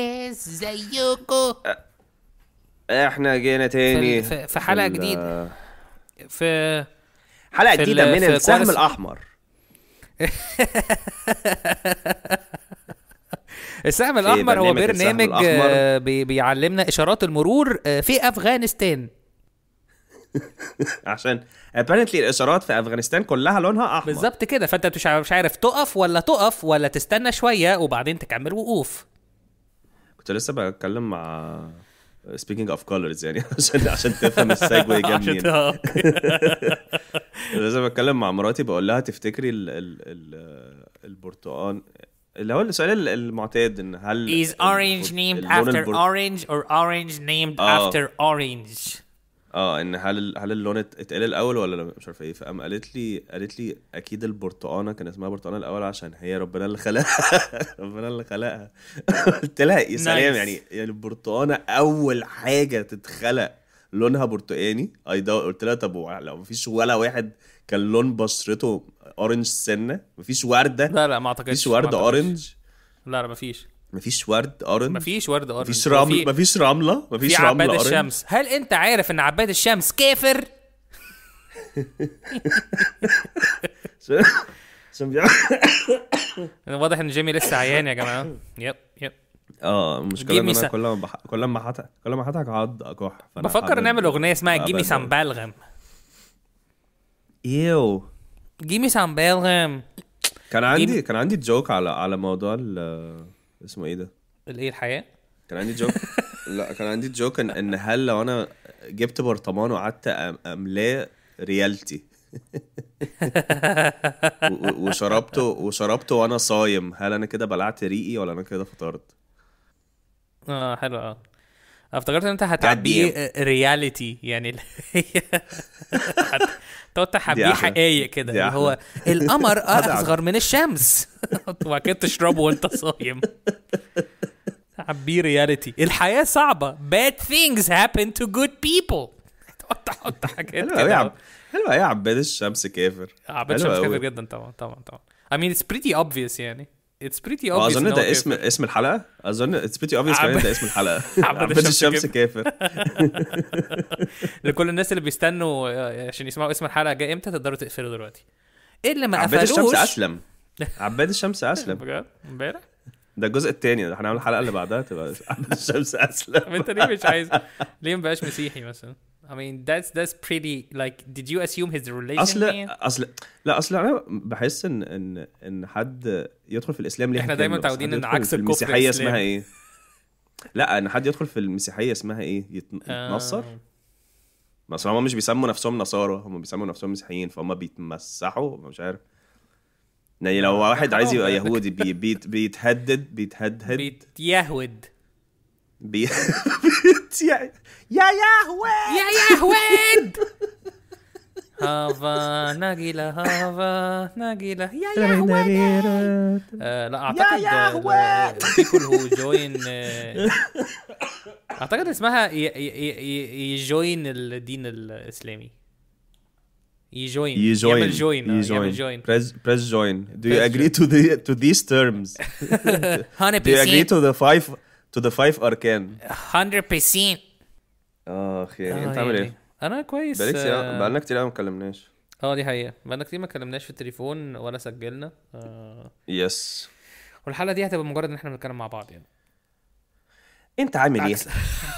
ازيكو احنا جينا تاني في, في حلقه جديده في حلقه جديده من السهم الاحمر السهم الاحمر هو برنامج الأحمر. آه، بيعلمنا اشارات المرور آه، في افغانستان عشان ابارنتلي الاشارات في افغانستان كلها لونها احمر بالظبط كده فانت مش عارف تقف ولا تقف ولا تستنى شويه وبعدين تكمل وقوف كنت لسه بتكلم مع سبيكينج اوف كولرز يعني عشان عشان تفهم السايجواي جامد مين لازم بتكلم مع مراتي بقول لها تفتكري ال ال ال البرتقال اللي هو السؤال المعتاد ان هل is orange named after orange or orange named آه. after orange اه ان هل هل اللون اتقال الاول ولا مش عارفه ايه فقام قالت لي قالت لي اكيد البرتقانه كان اسمها برتقانه الاول عشان هي ربنا اللي خلقها ربنا اللي خلقها قلت لها يا سلام يعني البرتقانه اول حاجه تتخلق لونها برتقاني اي قلت لها طب لو مفيش ولا واحد كان لون بشرته اورنج سنه مفيش ورده لا لا ما اعتقدش مفيش ورده اورنج لا لا مفيش مفيش ورد اورنج مفيش ورد اورنج مفيش رمل مفيش رمله مفيش في رمله عباد الشمس هل انت عارف ان عباد الشمس كافر عشان واضح ان جيمي لسه عيان يا جماعه يب يب اه المشكله ان انا كل ما كل ما حتى كل ما هضحك عض اكح بفكر نعمل اغنيه اسمها جيمي سام بلغم ايو جيمي سام بلغم كان عندي كان عندي جوك على على موضوع ال اسمه ايه ده؟ الايه الحياه؟ كان عندي جوك لا كان عندي جوك ان, إن هل لو انا جبت برطمان وقعدت املاه ريالتي وشربته وشربته وانا صايم هل انا كده بلعت ريقي ولا انا كده فطرت؟ اه حلو اه افتكرت ان انت هتعبيه رياليتي يعني تقعد تحبيه حقايق كده اللي هو القمر اصغر من الشمس وبعد كده تشربه وانت صايم تعبيه رياليتي الحياه صعبه bad things happen to good people تقعد تحط حاجات كده حلوه يا عباد الشمس كافر عباد آه، الشمس كافر جدا طبعا طبعا طبعا I mean it's pretty obvious يعني اتس بريتي اوبفيس اظن ده اسم اسم الحلقه اظن اتس بريتي اوبفيس كمان ده اسم الحلقه عبد الشمس كافر لكل الناس اللي بيستنوا آه، عشان يسمعوا اسم الحلقه جاي امتى تقدروا تقفلوا دلوقتي ايه اللي ما قفلوش عباد الشمس اسلم عباد الشمس اسلم بجد امبارح ده الجزء الثاني ده هنعمل الحلقه اللي بعدها تبقى عباد الشمس اسلم انت ليه مش عايز ليه ما بقاش مسيحي مثلا I mean that's that's pretty like did you assume his relation اصل اصل لا اصل انا بحس ان ان ان حد يدخل في الاسلام ليه احنا دايما متعودين ان عكس الكفر المسيحيه اسمها ايه؟ لا ان حد يدخل في المسيحيه اسمها ايه؟ آه. يتنصر؟ ما اصل هم مش بيسموا نفسهم نصارى هم بيسموا نفسهم مسيحيين فهم بيتمسحوا مش عارف يعني لو آه، واحد عايز يبقى يهودي بيتهدد بيتهدد بيتيهود بي... يا يا هويد يا يا هويد هافا ناجيلا هافا ناجيلا يا يا هويد لا اعتقد يا يا بيكول هو جوين اعتقد اسمها يجوين الدين الاسلامي يجوين يجوين يعمل جوين يجوين جوين press press join do you agree to the to these terms do you agree to the five to the five اركان 100% اخ يعني انت عامل يعني ايه؟ انا كويس بقالك كتير آه. بقالنا كتير قوي ما اتكلمناش اه دي حقيقه بقالنا كتير ما اتكلمناش في التليفون ولا سجلنا يس آه. والحلقه دي هتبقى مجرد ان احنا بنتكلم مع بعض يعني انت عامل ايه؟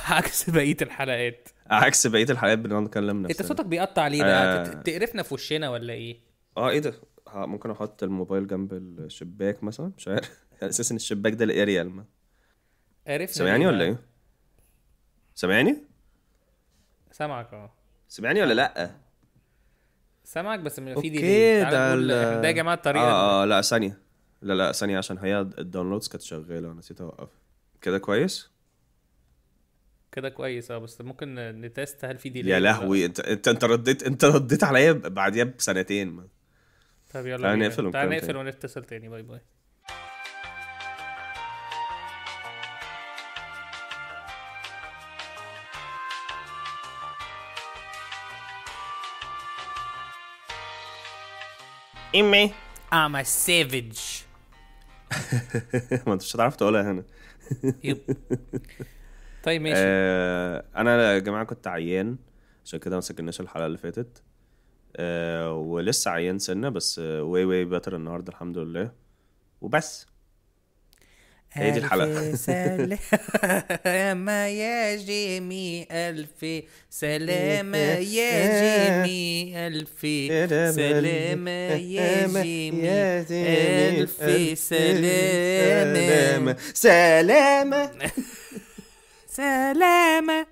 عكس بقيه الحلقات عكس بقيه الحلقات بنقعد نتكلم نفسنا انت صوتك بيقطع ليه بقى؟ آه. تقرفنا في وشنا ولا ايه؟ اه ايه ده؟ ممكن احط الموبايل جنب الشباك مثلا مش عارف اساسا اساس ان الشباك ده الاريال عرفنا سامعني ولا ايه؟ سامعني؟ سامعك اه سامعني ولا لا؟ سامعك بس في دي اوكي ده ده يا جماعه الطريقه اه اه لا ثانيه لا لا ثانيه عشان هي الداونلودز كانت شغاله نسيت اوقف كده كويس؟ كده كويس اه بس ممكن نتست هل في دي يا لهوي انت انت انت رديت انت رديت عليا بعديها بسنتين طب يلا تعالى نقفل تعالى نقفل ونتصل تاني باي باي إيه، I'm ام savage. سيفج ما انتش هتعرف تقولها هنا طيب ماشي آه انا يا جماعه كنت عيان عشان كده ما سجلناش الحلقه اللي فاتت آه ولسه عيان سنه بس واي واي باتر النهارده الحمد لله وبس هي دي الحلقه سلامة يا جيمي ألف سلامة يا جيمي ألف سلامة يا جيمي ألف سلامة سلامة سلامة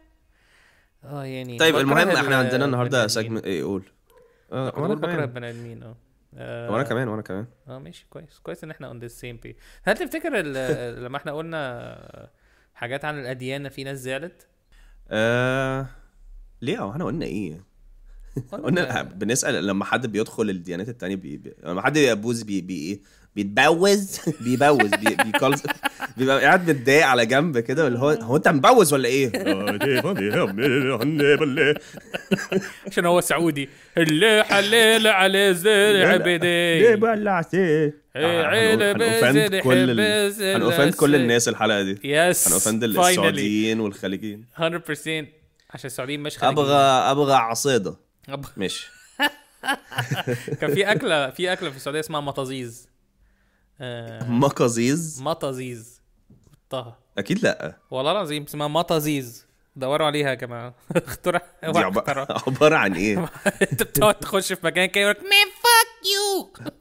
اه يعني طيب المهم احنا عندنا النهارده سجمنت ايه قول آه، انا بكره البني ادمين اه آه، وانا كمان وانا كمان اه ماشي كويس كويس ان احنا اون ذا سيم بي هل تفتكر لما احنا قلنا حاجات عن الاديان في ناس زعلت؟ آه... ليه هو احنا قلنا ايه؟ قلنا بنسال لما حد بيدخل الديانات التانية بي... بي... لما حد بيبوز بي بي ايه بيتبوز بيبوز بي... بيكالز بيبقى قاعد متضايق على جنب كده اللي هو آه. هو انت مبوز ولا ايه؟ عشان هو سعودي اللي حليل على زرع بدي آه، آه، هنوفند كل هنوفند كل الناس الحلقه دي يس هنوفند السعوديين والخليجيين 100% عشان السعوديين مش خليجيين ابغى ابغى عصيده ماشي كان في اكله في اكله في السعوديه اسمها مطازيز آه مقازيز مطازيز طه اكيد لا والله العظيم اسمها مطازيز دوروا عليها يا جماعه اخترع عباره عن ايه؟ انت بتقعد تخش في مكان كده يقول لك مان فاك يو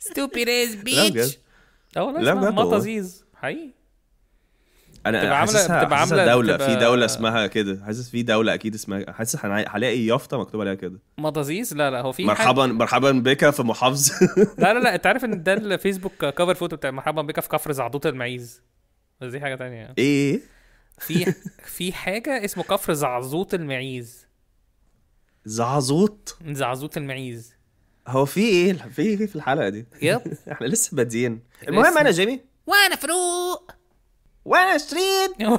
ستوبيد از بيتش لا اه والله اسمها مطازيز حقيقي انا بتبقى عامله بتبقى عامله دولة بتبقى... في دولة اسمها كده حاسس في دولة اكيد اسمها حاسس هلاقي يافطة مكتوب عليها كده مضازيز لا لا هو في مرحبا حاجة... مرحبا بك في محافظة لا لا لا انت عارف ان ده الفيسبوك كفر فوتو بتاع مرحبا بك في كفر زعضوط المعيز بس دي حاجة تانية ايه في في حاجة اسمه كفر زعزوط المعيز زعزوط زعزوط المعيز هو في ايه في ايه في الحلقة دي؟ يب احنا لسه بادئين المهم انا جيمي وانا فاروق 21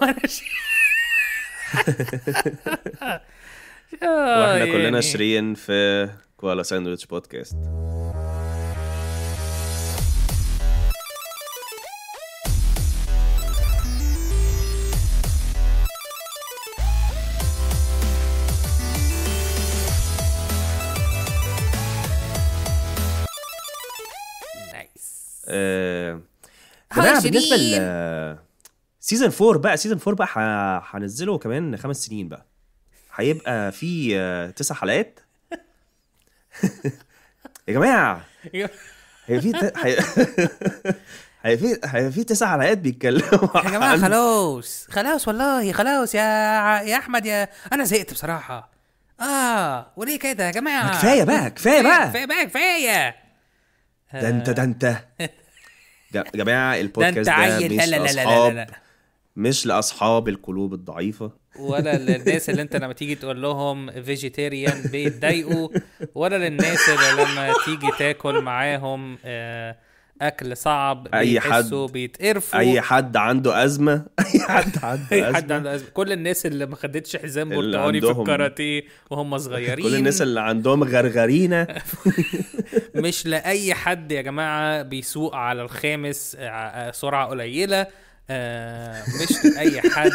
واحنا كلنا شريين في كوالا ساندويتش بودكاست نايس ااا بالنسبه سيزون 4 بقى سيزون 4 بقى هنزله كمان خمس سنين بقى هيبقى في آه، تسع حلقات يا جماعه هي في هي في تسع حلقات بيتكلموا يا جماعه خلاص خلاص والله خلاص يا يا احمد يا انا زهقت بصراحه اه وليه كده يا جماعه كفايه بقى كفايه بقى كفايه بقى كفايه ده انت ده انت يا جماعه البودكاست ده, ده مش لا لا لا لا لا. مش لاصحاب القلوب الضعيفه ولا للناس اللي انت لما تيجي تقول لهم فيجيتيريان بيتضايقوا ولا للناس اللي لما تيجي تاكل معاهم آه، اكل صعب اي حد بيتقرفوا اي حد عنده ازمه اي حد عنده ازمه اي حد عنده ازمه كل الناس اللي ما خدتش حزام برتقالي في الكاراتيه وهم صغيرين كل الناس اللي عندهم غرغرينه مش لاي حد يا جماعه بيسوق على الخامس آه، آه، سرعه قليله آه، مش لاي حد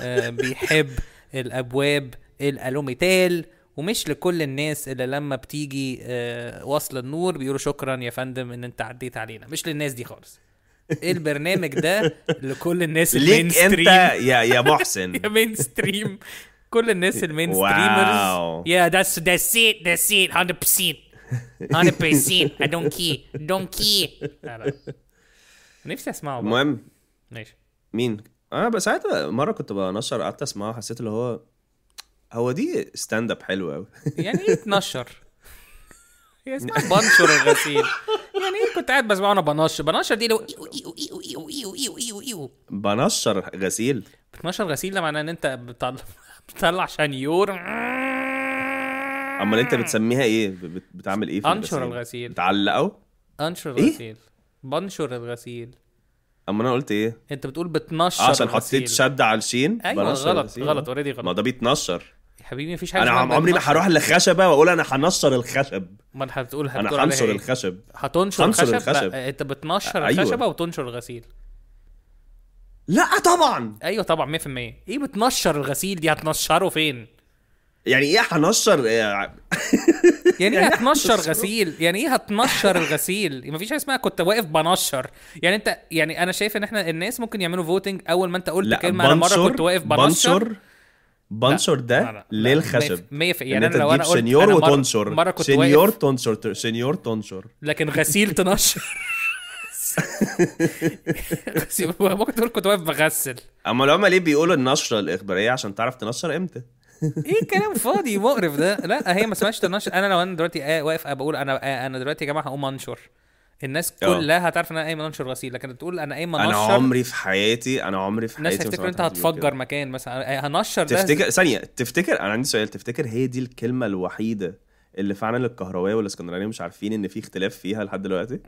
آه، بيحب الابواب الالوميتال ومش لكل الناس اللي لما بتيجي آه، وصل النور بيقولوا شكرا يا فندم ان انت عديت علينا مش للناس دي خالص البرنامج ده لكل الناس المين ستريم انت يا يا محسن يا مين ستريم كل الناس المين ستريمرز يا ذاتس ذاتس ات ذاتس ات 100% 100% اي دونت كي دونت كي نفسي اسمعه المهم ماشي مين انا بقى ساعتها مره كنت بنشر قعدت اسمعها حسيت اللي هو هو دي ستاند اب حلو قوي يعني ايه تنشر؟ هي اسمها يعني بنشر الغسيل يعني ايه كنت قاعد بسمعه وانا بنشر بنشر دي لو ايو ايو ايو ايو ايو ايو ايو بنشر غسيل بتنشر غسيل ده معناه ان انت بتطلع بتطلع شنيور امال انت بتسميها ايه بتعمل ايه في انشر الغسيل بتعلقه انشر إيه؟ الغسيل بنشر الغسيل اما انا قلت ايه انت بتقول بتنشر آه، عشان حطيت شد على الشين ايوه غلط غلط اوريدي غلط ما ده بيتنشر يا حبيبي مفيش حاجه انا عمري ما هروح للخشبه واقول انا هنشر الخشب ما انت هتقول انا إيه؟ هنشر الخشب هتنشر الخشب, الخشب. انت بتنشر أيوة. الخشبه وتنشر الغسيل لا طبعا ايوه طبعا 100% ايه بتنشر الغسيل دي هتنشره فين يعني ايه هنشر آه، يعني, ايه يعني ايه هتنشر غسيل يعني ايه هتنشر الغسيل مفيش حاجه اسمها كنت واقف بنشر يعني انت يعني انا شايف ان احنا الناس ممكن يعملوا فوتنج اول ما انت قلت كلمه انا مره كنت واقف بنشر بنشر ده للخشب 100% يعني انا لو انا قلت سنيور وتنشر مرة كنت سنيور تنشر سنيور تنشر لكن غسيل تنشر ممكن تقول كنت واقف بغسل اما لو ليه بيقولوا النشره الاخباريه عشان تعرف تنشر امتى ايه الكلام فاضي مقرف ده لا هي ما سمعتش تنشر انا لو انا دلوقتي واقف بقول انا انا دلوقتي يا جماعه هقوم انشر الناس آه. كلها هتعرف ان انا قايم انشر غسيل لكن تقول انا قايم انشر انا عمري في حياتي انا عمري في حياتي الناس هتفتكر انت هتفجر مكان مثلا هنشر ده تفتكر ثانيه تفتكر انا عندي سؤال تفتكر هي دي الكلمه الوحيده اللي فعلا القهراويه والاسكندرانيه مش عارفين ان في اختلاف فيها لحد دلوقتي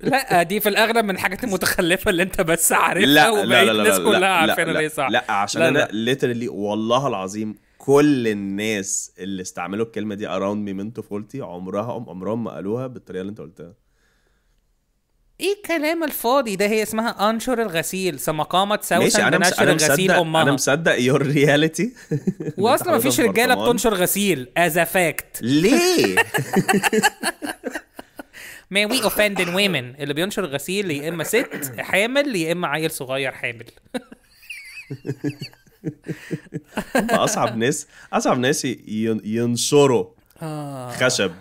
لا دي في الاغلب من الحاجات المتخلفه اللي انت بس عارفها وبقيت الناس كلها عارفينها ليه صح لا عشان انا ليترلي والله العظيم كل الناس اللي استعملوا الكلمه دي اراوند مي من طفولتي عمرها عمرهم ما قالوها بالطريقه اللي انت قلتها ايه الكلام الفاضي ده هي اسمها انشر الغسيل سمقامة سوسن بنشر الغسيل امها انا مصدق يور رياليتي واصلا مفيش رجاله بتنشر غسيل از فاكت ليه مان وي اوفند ويمن اللي بينشر غسيل يا اما ست حامل يا اما عيل صغير حامل اصعب ناس اصعب ناس ينشروا آه. خشب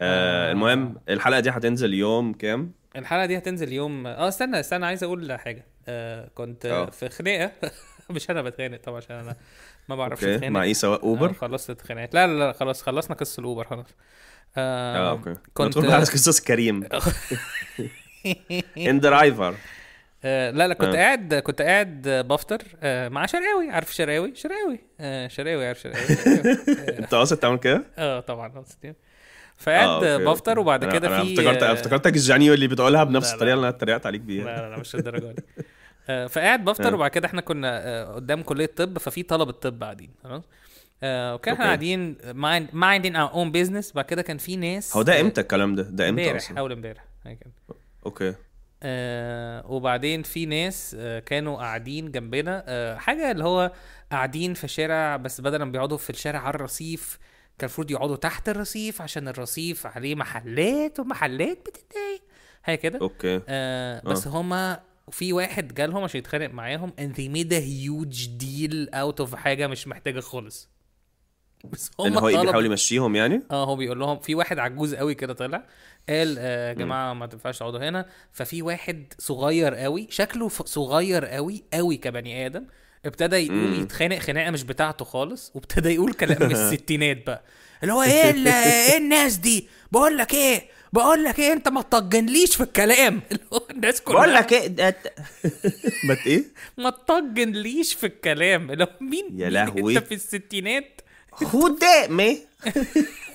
آه،, آه المهم الحلقه دي هتنزل يوم كام الحلقه دي هتنزل يوم اه استنى استنى عايز اقول حاجه آه كنت أوه. في خناقه مش انا بتخانق طبعا عشان انا ما بعرفش اتخانق مع ايه سواء آه، اوبر خلصت اتخانقت لا لا لا خلاص خلصنا قصه الاوبر خلاص اه اوكي كنت على قصص كريم ان درايفر آه، لا لا كنت آه. قاعد كنت قاعد آه، بفطر آه، مع شرقاوي عارف شرقاوي شرقاوي شرقاوي عارف شرقاوي انت قاصد تعمل كده؟ اه طبعا قاصد فقعد آه، بفطر وبعد أنا كده أنا في افتكرت افتكرتك الجانيو اللي بتقولها بنفس الطريقه اللي انا اتريقت عليك بيها لا لا, مش الدرجه دي فقاعد بفطر وبعد كده احنا كنا قدام كليه طب ففي طلبه طب قاعدين خلاص وكان احنا قاعدين مايندين اور اون بيزنس وبعد كده كان في ناس هو ده امتى الكلام ده؟ ده امتى امبارح اول امبارح اوكي آه، وبعدين في ناس آه، كانوا قاعدين جنبنا آه، حاجه اللي هو قاعدين في شارع بس بدل ما بيقعدوا في الشارع على الرصيف كان المفروض يقعدوا تحت الرصيف عشان الرصيف عليه محلات ومحلات بتتضايق حاجه كده اوكي آه بس آه. هما في واحد جالهم عشان يتخانق معاهم and they made a huge deal out of حاجه مش محتاجه خالص بس هما ان هو بيحاول يمشيهم يعني اه هو بيقول لهم في واحد عجوز قوي كده طلع قال يا آه، جماعه ما تنفعش تقعدوا هنا ففي واحد صغير قوي شكله صغير قوي قوي كبني ادم ابتدى يقول يتخانق خناقه مش بتاعته خالص وابتدى يقول كلام من الستينات بقى اللي هو ايه ايه الناس دي بقول لك ايه بقول لك ايه انت ما تطجنليش في الكلام الناس كلها بقول لك ايه ده ما ايه ما تطجنليش في الكلام اللي هو مين يا لهوي انت في الستينات هو ده man?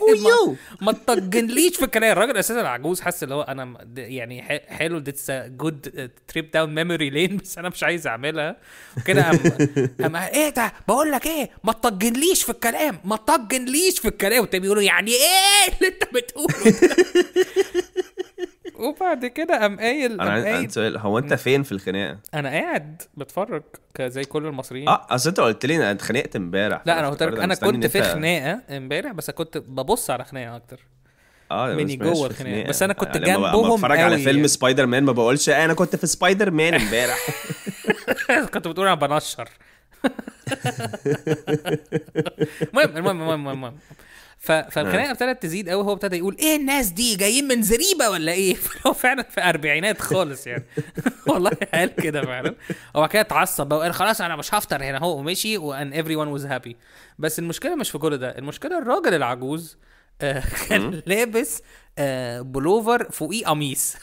هو إيه، يو ما تطجنليش في الكلام الراجل اساسا عجوز حاسس اللي هو انا يعني حلو ذاتس جود تريب داون ميموري لين بس انا مش عايز اعملها كده أم, أم ايه ده بقول لك ايه ما تطجنليش في الكلام ما تطجنليش في الكلام وتبي بيقولوا يعني ايه اللي انت بتقوله وبعد كده قام قايل انا عايز اسال سؤال هو انت فين في الخناقه؟ انا قاعد بتفرج زي كل المصريين اه اصل انت قلت لي انا اتخانقت امبارح لا انا قلت لك انا كنت في خناقه امبارح بس كنت ببص على خناقه اكتر اه مني جوه الخناقه بس انا كنت آه، جنبهم قوي بتفرج على فيلم يعني. سبايدر مان ما بقولش آه، انا كنت في سبايدر مان امبارح كنت بتقول انا بنشر المهم المهم المهم المهم فالخناقه نعم. ابتدت تزيد قوي هو ابتدى يقول ايه الناس دي جايين من زريبه ولا ايه فهو فعلا في اربعينات خالص يعني والله قال كده فعلا هو كده اتعصب بقى وقال خلاص انا مش هفطر هنا هو ومشي وان ايفري ون واز هابي بس المشكله مش في كل ده المشكله الراجل العجوز آه، كان لابس آه، بلوفر فوقيه قميص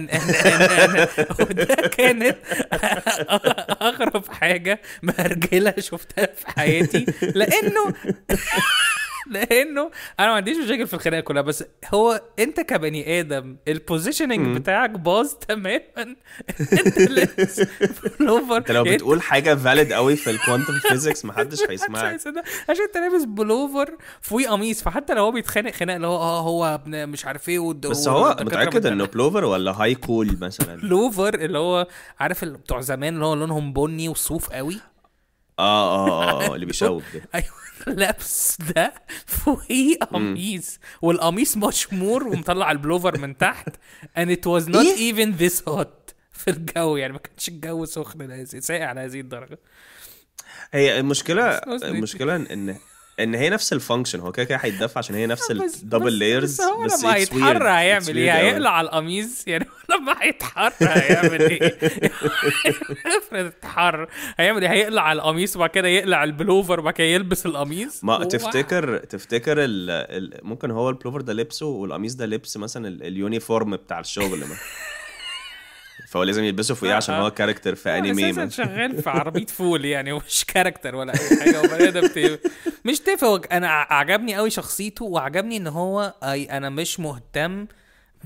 وده كانت اغرب حاجه مهرجله شفتها في حياتي لانه لانه انا ما عنديش مشاكل في الخناقه كلها بس هو انت كبني ادم البوزيشننج بتاعك باظ تماما انت لابس بلوفر انت لو بتقول حاجه فاليد قوي في الكوانتم فيزيكس محدش هيسمعك عشان انت لابس بلوفر فوقيه قميص فحتى لو هو بيتخانق خناق اللي هو اه هو ابن مش عارف ايه بس هو متاكد انه بلوفر ولا هاي كول مثلا بلوفر اللي هو عارف اللي بتوع زمان اللي هو لونهم بني وصوف قوي اه اه اه, آه، اللي بيشوب ده ايوه لابس ده فوقيه قميص والقميص مشمور ومطلع البلوفر من تحت and it was not إيه؟ even this hot في الجو يعني ما كانش الجو سخن ساقع على هذه الدرجه هي المشكله المشكله ان ان هي نفس الفانكشن هو كده كده هيتدفع عشان هي نفس الدبل لايرز بس, هو بس إيه؟ يعني لما هيتحرى هيعمل ايه؟ هيقلع القميص يعني لما هيتحرى هيعمل ايه؟ افرض اتحرى هيعمل ايه؟ هيقلع القميص وبعد كده يقلع البلوفر وبعد كده يلبس القميص ما تفتكر تفتكر ممكن هو البلوفر ده لبسه والقميص ده لبس مثلا اليونيفورم بتاع الشغل مثلا فهو لازم يلبسه فوقيه عشان آه. هو كاركتر في انمي اساسا شغال في عربيه فول يعني مش كاركتر ولا اي حاجه هو ادم مش تافه انا عجبني قوي شخصيته وعجبني ان هو اي انا مش مهتم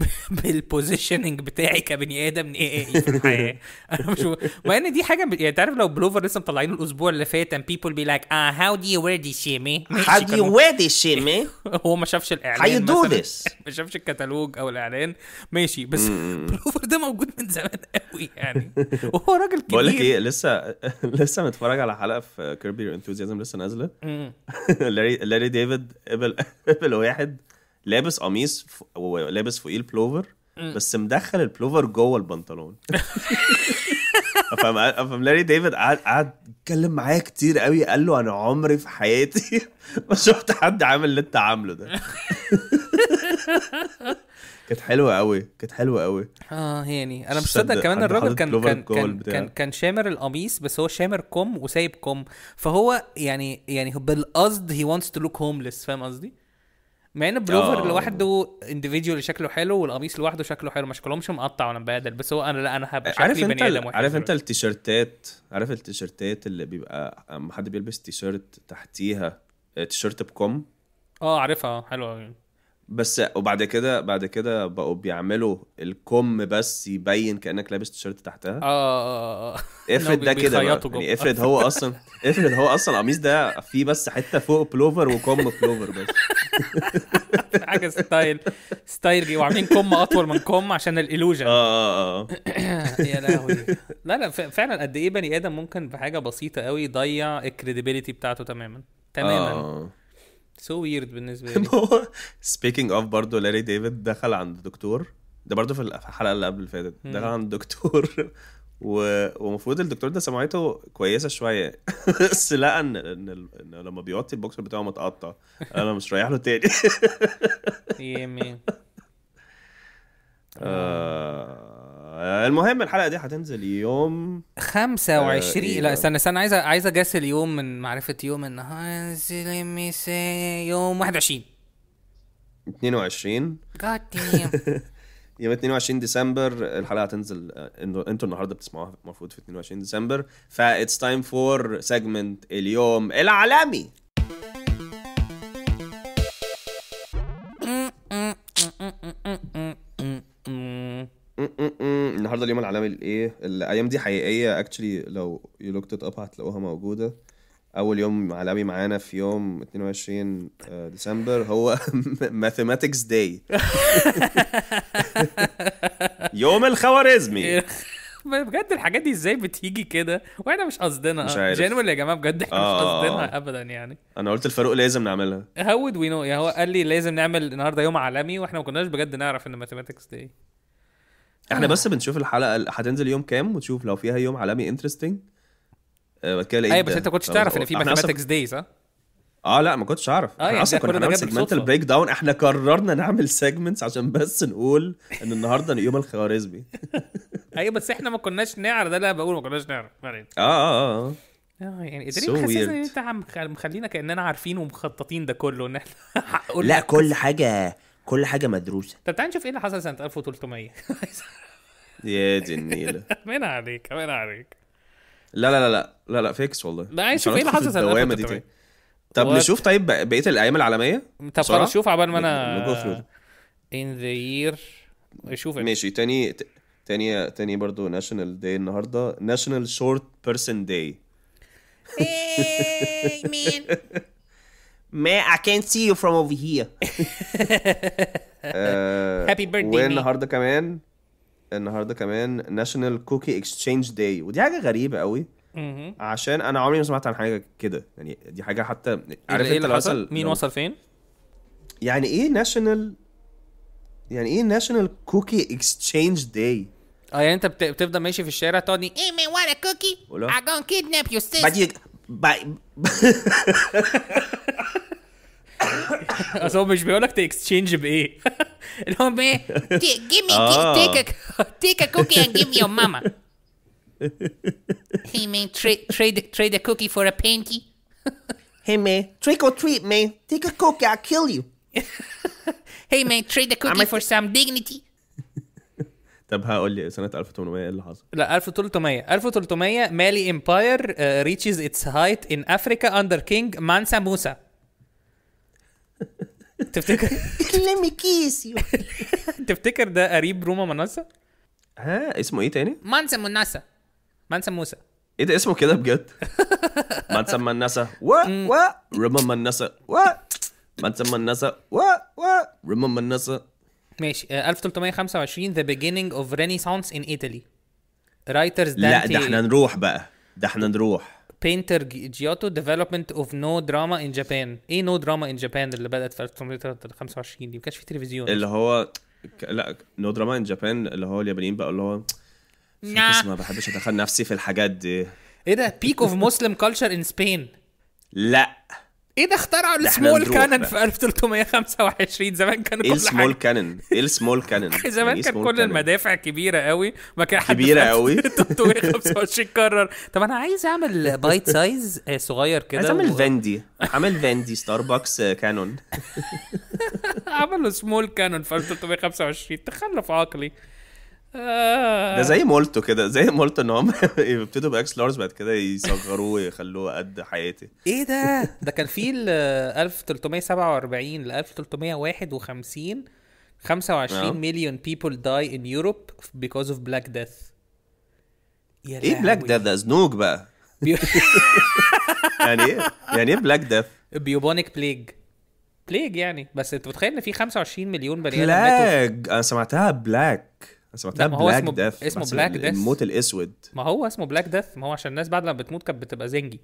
بالبوزيشننج بتاعي كبني ادم ايه ايه, إيه، في الحياه انا مش مع ان دي حاجه يعني تعرف لو بلوفر لسه مطلعينه الاسبوع اللي فات and people be like اه ah, هاو do you wear this shimmy eh? how do you wear eh? هو ما شافش الاعلان how دو ذس ما شافش الكتالوج او الاعلان ماشي بس بلوفر ده موجود من زمان قوي يعني وهو راجل كبير بقول لك ايه لسه لسه متفرج على حلقه في كيربي انثوزيازم لسه نازله لاري ديفيد قبل قبل واحد لابس قميص ف... ولابس فوقيه البلوفر بس مدخل البلوفر جوه البنطلون فاهم فاهم لاري ديفيد قعد قعد اتكلم معايا كتير قوي قال له انا عمري في حياتي ما شفت حد عامل اللي انت عامله ده كانت حلوه قوي كانت حلوه قوي اه يعني انا مش مصدق كمان الراجل كان كان كان, كان كان شامر القميص بس هو شامر كم وسايب كم فهو يعني يعني بالقصد هي wants تو لوك هومليس فاهم قصدي؟ مع ان بلوفر آه. لوحده انديفيديوال شكله حلو والقميص لوحده شكله حلو ما شكلهمش مقطع وانا مبادل بس هو انا لا انا هبقى شكلي عارف بني ادم عارف انت التيشيرتات عارف التيشيرتات اللي بيبقى اما حد بيلبس تيشيرت تحتيها آه، تيشيرت بكم اه عارفها حلوه قوي بس وبعد كده بعد كده بقوا بيعملوا الكم بس يبين كانك لابس تيشيرت تحتها اه, آه، افرض ده كده يعني افرض هو اصلا افرض هو اصلا القميص ده فيه بس حته فوق بلوفر وكم بلوفر بس حاجه ستايل ستايل وعاملين كم اطول من كم عشان الالوجن اه اه, آه. يا لهوي لا لا فعلا قد ايه بني ادم ممكن بحاجه بسيطه قوي يضيع الكريديبيليتي بتاعته تماما تماما آه. سو ويرد بالنسبه لي هو سبيكينج اوف برضه لاري ديفيد دخل عند دكتور ده برضه في الحلقه اللي قبل اللي فاتت دخل عند دكتور ومفروض الدكتور ده سمعته كويسه شويه بس لقى ان ان لما بيوطي البوكسر بتاعه متقطع انا مش رايح له تاني يمين آه، المهم الحلقه دي هتنزل يوم 25 آه، لا إيه استنى استنى عايز عايز اجاس اليوم من معرفه يوم ان هنزل يوم 21 22 God damn يوم 22 ديسمبر الحلقه هتنزل آه، انتوا النهارده بتسمعوها المفروض في 22 ديسمبر اتس تايم فور سيجمنت اليوم العالمي النهارده اليوم العالمي الايه الايام دي حقيقيه اكشلي لو يو لوكت ات اب هتلاقوها موجوده اول يوم علامي معانا في يوم 22 آه، ديسمبر هو ماثيماتكس داي يوم الخوارزمي بجد الحاجات دي ازاي بتيجي كده واحنا مش قصدنا مش عارف جنوال يا جماعه بجد احنا آه. مش قصدنا ابدا يعني انا قلت الفاروق لازم نعملها هاو وي نو يعني هو قال لي لازم نعمل النهارده يوم عالمي واحنا ما كناش بجد نعرف ان ماثيماتكس داي احنا آه. بس بنشوف الحلقه هتنزل يوم كام وتشوف لو فيها يوم عالمي انترستنج آه، بعد كده لقيت ايوه بس انت كنتش تعرف ان في ماثيماتكس داي صح؟ اه لا ما كنتش اعرف آه يعني اصلا كنا بنعمل سيجمنتال بريك داون احنا قررنا نعمل سيجمنتس عشان بس نقول ان النهارده يوم الخوارزمي ايوه بس احنا ما كناش نعرف ده اللي انا بقوله ما كناش نعرف آه، آه،, اه اه اه يعني ادري so حاسس ان انت مخلينا كاننا عارفين ومخططين ده كله ان احنا لا كل حاجه كل حاجه مدروسه طب تعال نشوف ايه اللي حصل سنه 1300 يا دي النيله من عليك من عليك لا لا لا لا لا لا فيكس والله لا شوف ايه اللي حصل سنه طب What? نشوف طيب بقيه الايام العالميه طب خلاص شوف عبال ما انا ان ذا يير شوف ماشي تاني تاني تاني برضه ناشونال داي النهارده ناشونال شورت بيرسون داي مين man Man I can't see you from over here هابي بيرثدي والنهارده كمان النهارده كمان ناشونال كوكي اكسشينج داي ودي حاجه غريبه قوي عشان انا عمري ما سمعت عن حاجه كده يعني دي حاجه حتى إيه عارف ايه اللي حصل مين وصل فين يعني ايه ناشونال يعني ايه ناشونال كوكي اكسشينج داي اه يعني انت بت... بتفضل ماشي في الشارع تقعد ايه مي ورا كوكي اي جون كيدناب يور sister اصل هو مش بيقول لك تكستشينج بايه اللي هو بايه جيب مي تيك تيك كوكي اند جيب يور ماما هي مي trade trade trade a cookie for a panty. hey man, trick or treat man, كوكي a cookie, I'll kill you. hey man, trade a cookie for some dignity. طب هقول لي سنه 1800 ايه اللي حصل لا 1300 1300 مالي امباير ريتشز اتس هايت ان افريكا اندر كينج مانسا موسى تفتكر كلمي كيس تفتكر ده قريب روما منصة؟ ها اسمه ايه تاني؟ مانسا مناسا مانسا موسى ايه ده اسمه كده بجد؟ مانسا مناسا و و روما مناسا و مانسا مناسا و و روما مناسا ماشي 1325 آه، The Beginning of Renaissance in Italy Writers Dante لا ده احنا نروح بقى ده احنا نروح بينتر جياتو ديفلوبمنت اوف نو دراما ان جابان ايه نو دراما ان جابان اللي بدات في 1925 دي ما كانش في تلفزيون اللي هو لا نو دراما ان جابان اللي هو اليابانيين بقى اللي هو نعم. ما بحبش ادخل نفسي في الحاجات دي ايه ده بيك اوف مسلم كلتشر ان سبين لا ايه ده اخترعوا السمول كانون في 1325 زمان كانوا كل السمول كانون ايه السمول كانون زمان كان كل المدافع كبيره قوي ما كان حد كبيره قوي 325 قرر إيه، طب انا عايز اعمل بايت سايز صغير كده عايز اعمل فاندي عمل عامل ستاربكس كانون عملوا سمول كانون في 1325 تخلف عقلي آه. ده زي مولتو كده زي مولتو ان هم يبتدوا باكس لارج بعد كده يصغروه ويخلوه قد حياتي ايه ده ده كان في ال 1347 ل 1351 25 مليون بيبول داي ان يوروب بيكوز اوف بلاك ديث ايه بلاك ديث ده زنوج بقى يعني ايه يعني ايه بلاك ديث بيوبونيك بليج بليج يعني بس انت متخيل ان في 25 مليون بني ادم بلاك انا سمعتها بلاك سمعتها بلاك ديث اسمه بلاك ديث الموت الاسود ما هو اسمه بلاك ديث ما هو عشان الناس بعد لما بتموت كانت بتبقى زنجي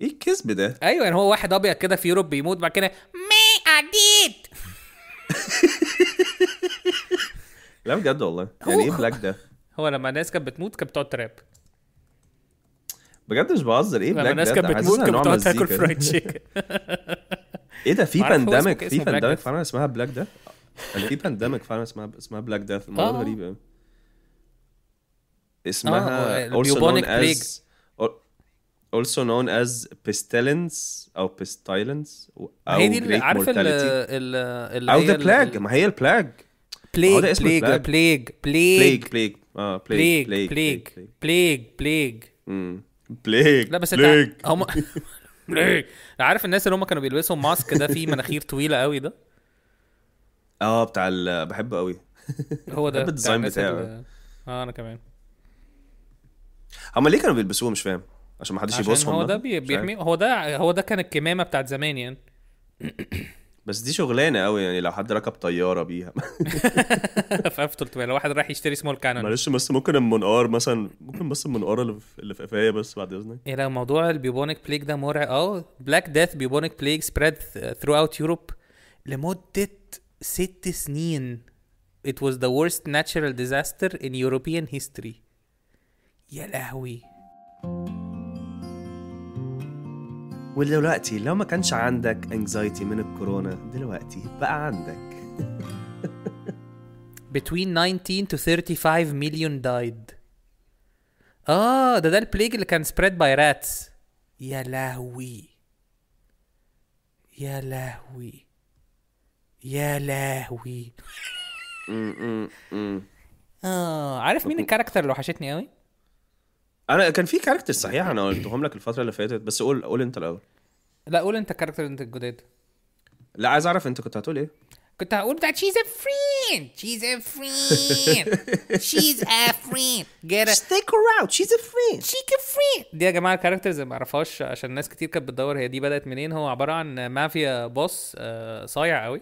ايه الكذب ده ايوه يعني هو واحد ابيض كده في يوروب بيموت بعد كده مي اديت لا بجد والله يعني ايه بلاك ديث؟ هو لما الناس كانت بتموت كانت بتقعد تراب بجد مش بهزر ايه بلاك الناس كانت بتموت كانت بتقعد تاكل فرايد تشيكن ايه ده في بانديميك في بانديميك فعلا اسمها بلاك ده كان يعني في بانديميك فعلا اسمها اسمها بلاك ديث الموضوع آه. غريب قوي آه، اسمها البيوبونيك آه، بليج آه، also known as pestilence او pestilence او هي دي عارف ال ال او ذا plague ما هي plague plague plague plague plague plague اه plague plague plague plague plague لا بس انت هم بليج عارف الناس اللي هم كانوا بيلبسوا ماسك ده في مناخير طويله قوي ده اه بتاع بحبه قوي هو ده بحب الديزاين بتاعه ال... اه انا كمان هما ليه كانوا بيلبسوه مش فاهم عشان ما حدش يبصهم هو ده بيحمي هو ده هو ده كان الكمامه بتاعت زمان يعني بس دي شغلانه قوي يعني لو حد ركب طياره بيها في اف 300 لو واحد رايح يشتري سمول كانون معلش بس ممكن المنقار مثلا ممكن بس المنقار اللي في قفايا بس بعد اذنك ايه ده موضوع البيبونيك بليك ده مرعب اه بلاك ديث بيبونيك بليك سبريد ثرو اوت يوروب لمده ست سنين it was the worst natural disaster in European history يا لهوي ودلوقتي لو ما كانش عندك anxiety من الكورونا دلوقتي بقى عندك between 19 to 35 million died اه ده ده البليج اللي كان spread by rats يا لهوي يا لهوي يا لهوي اه عارف مين الكاركتر اللي وحشتني قوي؟ انا كان في كاركتر صحيح انا قلتهم لك الفتره اللي فاتت بس قول قول انت الاول لا قول انت الكاركتر انت الجداد لا عايز اعرف انت كنت هتقول ايه كنت هقول بتاع she's a friend she's a friend she's a friend get a stick around she's a friend she's a friend دي يا جماعه الكاركترز اللي ما اعرفهاش عشان ناس كتير كانت بتدور هي دي بدات منين هو عباره عن مافيا بوس آه، صايع قوي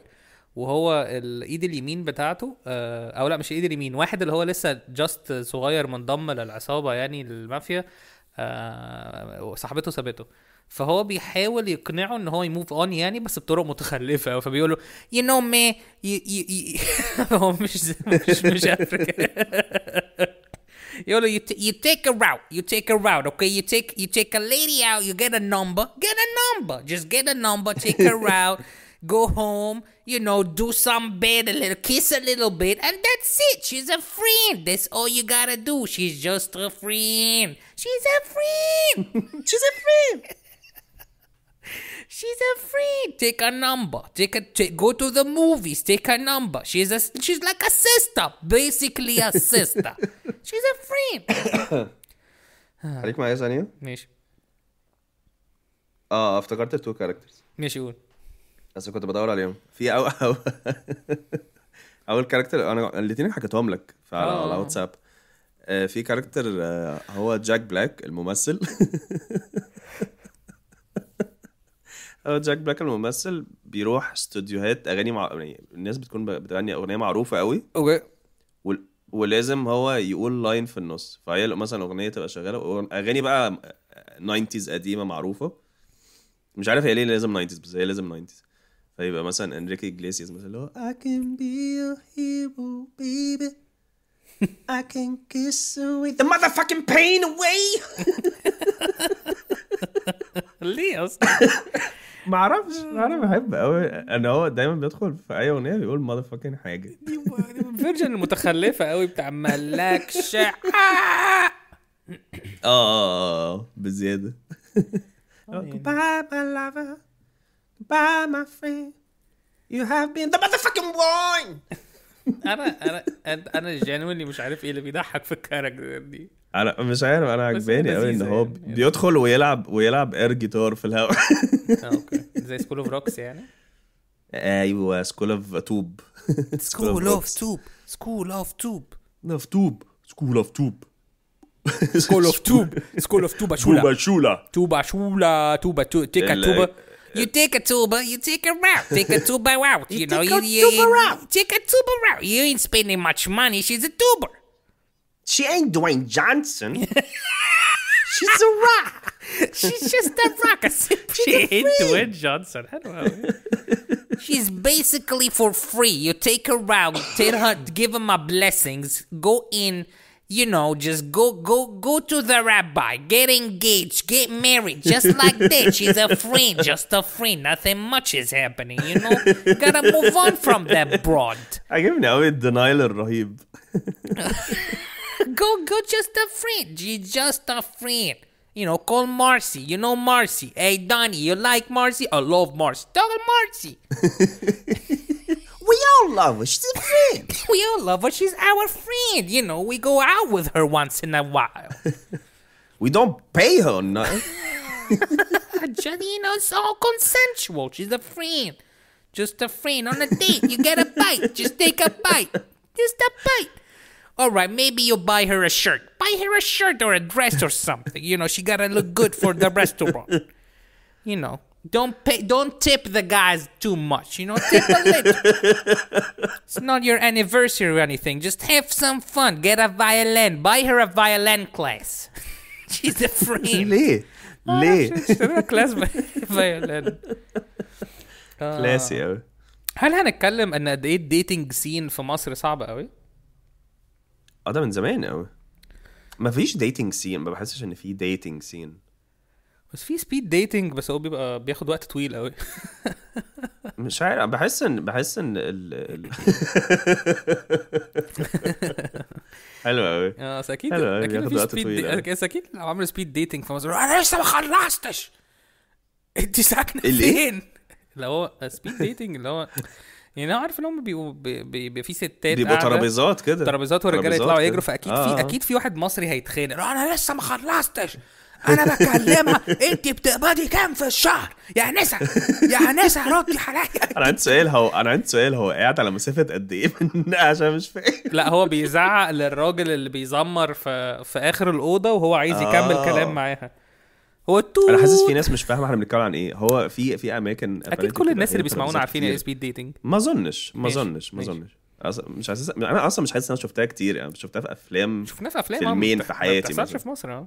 وهو الايد اليمين بتاعته آه، او لا مش الايد اليمين واحد اللي هو لسه جاست صغير منضم للعصابه يعني للمافيا آه، صاحبته سابته فهو بيحاول يقنعه ان هو يموف اون يعني بس بطرق متخلفه فبيقول له يو نو مي هو مش مش مش يقول له يو تيك ا راوت يو تيك ا راوت اوكي يو تيك يو تيك ا ليدي اوت يو جيت ا نمبر جيت ا نمبر just get a number take a route go home, you know, do some bed, a little kiss a little bit, and that's it. She's a friend. That's all you gotta do. She's just a friend. She's a friend. She's a friend. She's a friend. Take a number. Take a go to the movies. Take a number. She's a she's like a sister, basically a sister. she's a friend. عليك معايا ثانية؟ ماشي. after افتكرت التو characters. ماشي قول. بس كنت بدور عليهم في أو أو اول كاركتر انا الاثنين حكيتهم لك آه. على واتساب آه، في كاركتر آه، هو جاك بلاك الممثل هو جاك بلاك الممثل بيروح استوديوهات اغاني مع... يعني الناس بتكون بتغني اغنيه معروفه قوي اوكي ولازم هو يقول لاين في النص فهي مثلا اغنيه تبقى شغاله اغاني بقى 90s قديمه معروفه مش عارف هي ليه لازم 90s بس هي لازم 90s فيبقى مثلا انريكي اجليسياس مثلا اللي هو I can be a hero baby I can kiss away the motherfucking pain away ليه اصلا؟ ما اعرفش انا بحب قوي ان هو دايما بيدخل في اي اغنيه بيقول ماذر حاجه دي الفيرجن المتخلفه قوي بتاع مالكش آه، آه،, اه اه بزياده باي آه، يعني. goodbye, my friend. You have been the motherfucking one. انا انا انا جينوينلي مش عارف ايه اللي بيضحك في الكاركتر دي انا مش عارف انا عجباني قوي ان هو يعني. بيدخل ويلعب ويلعب اير جيتار في الهواء آه، اوكي زي سكول اوف روكس يعني ايوه سكول اوف توب سكول اوف توب سكول اوف توب اوف توب سكول اوف توب سكول اوف توب سكول اوف توبا شولا توبا شولا توبا شولا توبا تيكا توبا You take a tuba, you take a route, take a tuba route. You, you know, you, you, tuba route. You take a tuba route. You ain't spending much money. She's a tuber. She ain't Dwayne Johnson. She's a rock. She's just a rock. she ain't Dwayne Johnson. She's basically for free. You take her out, tell her, give her my blessings, go in you know, just go go go to the rabbi, get engaged, get married, just like that. She's a friend, just a friend. Nothing much is happening, you know. Gotta move on from that broad. عجبني قوي الدنايل rahib. go go just a friend. She's just a friend. You know, call Marcy. You know Marcy. Hey Donnie, you like Marcy? I love Marcy. Tell Marcy. We all love her. She's a friend. we all love her. She's our friend. You know, we go out with her once in a while. we don't pay her nothing. Just, you know, it's all consensual. She's a friend. Just a friend on a date. You get a bite. Just take a bite. Just a bite. All right, maybe you'll buy her a shirt. Buy her a shirt or a dress or something. You know, she gotta look good for the restaurant. You know. Don't pay. Don't tip the guys too much. You know, tip a little. it's not your anniversary or anything. Just have some fun. Get a violin. Buy her a violin class. She's a friend. Lee. Oh, Lee. a class فيولين كلاسي قوي هل هنتكلم ان قد ايه الديتنج سين في مصر صعب قوي؟ اه ده من زمان قوي فيش ديتنج سين ما بحسش ان في ديتنج سين بس في سبيد ديتنج بس هو بيبقى بياخد وقت طويل قوي مش عارف بحس ان بحس ان ال... ال... حلو قوي اه اكيد اكيد في سبيد دي... اكيد لو عملوا سبيد ديتنج في مصر انا لسه ما خلصتش انت ساكنه إيه؟ فين؟ اللي هو سبيد آه، ديتنج اللي هو يعني انا عارف ان هم بيبقوا بيبقى في ستات بيبقوا ترابيزات كده ترابيزات والرجاله يطلعوا يجروا فاكيد آه. في آه. اكيد في واحد مصري هيتخانق انا لسه ما خلصتش انا بكلمها انت بتقبضي كام في الشهر يا انسه يا انسه ردي عليا انا عندي سؤال هو انا عندي سؤال هو قاعد على مسافه قد ايه من عشان مش فاهم لا هو بيزعق للراجل اللي بيزمر في في اخر الاوضه وهو عايز يكمل آه. كلام معاها هو التوت انا حاسس في ناس مش فاهمه احنا بنتكلم عن ايه هو في في اماكن اكيد كل الناس اللي بيسمعونا عارفين ايه سبيد ديتنج ما اظنش ما اظنش ما اظنش مش حاسس انا اصلا مش حاسس انا شفتها كتير يعني شفتها في افلام شفناها في افلام آه، فيلمين في حياتي ما في مصر اه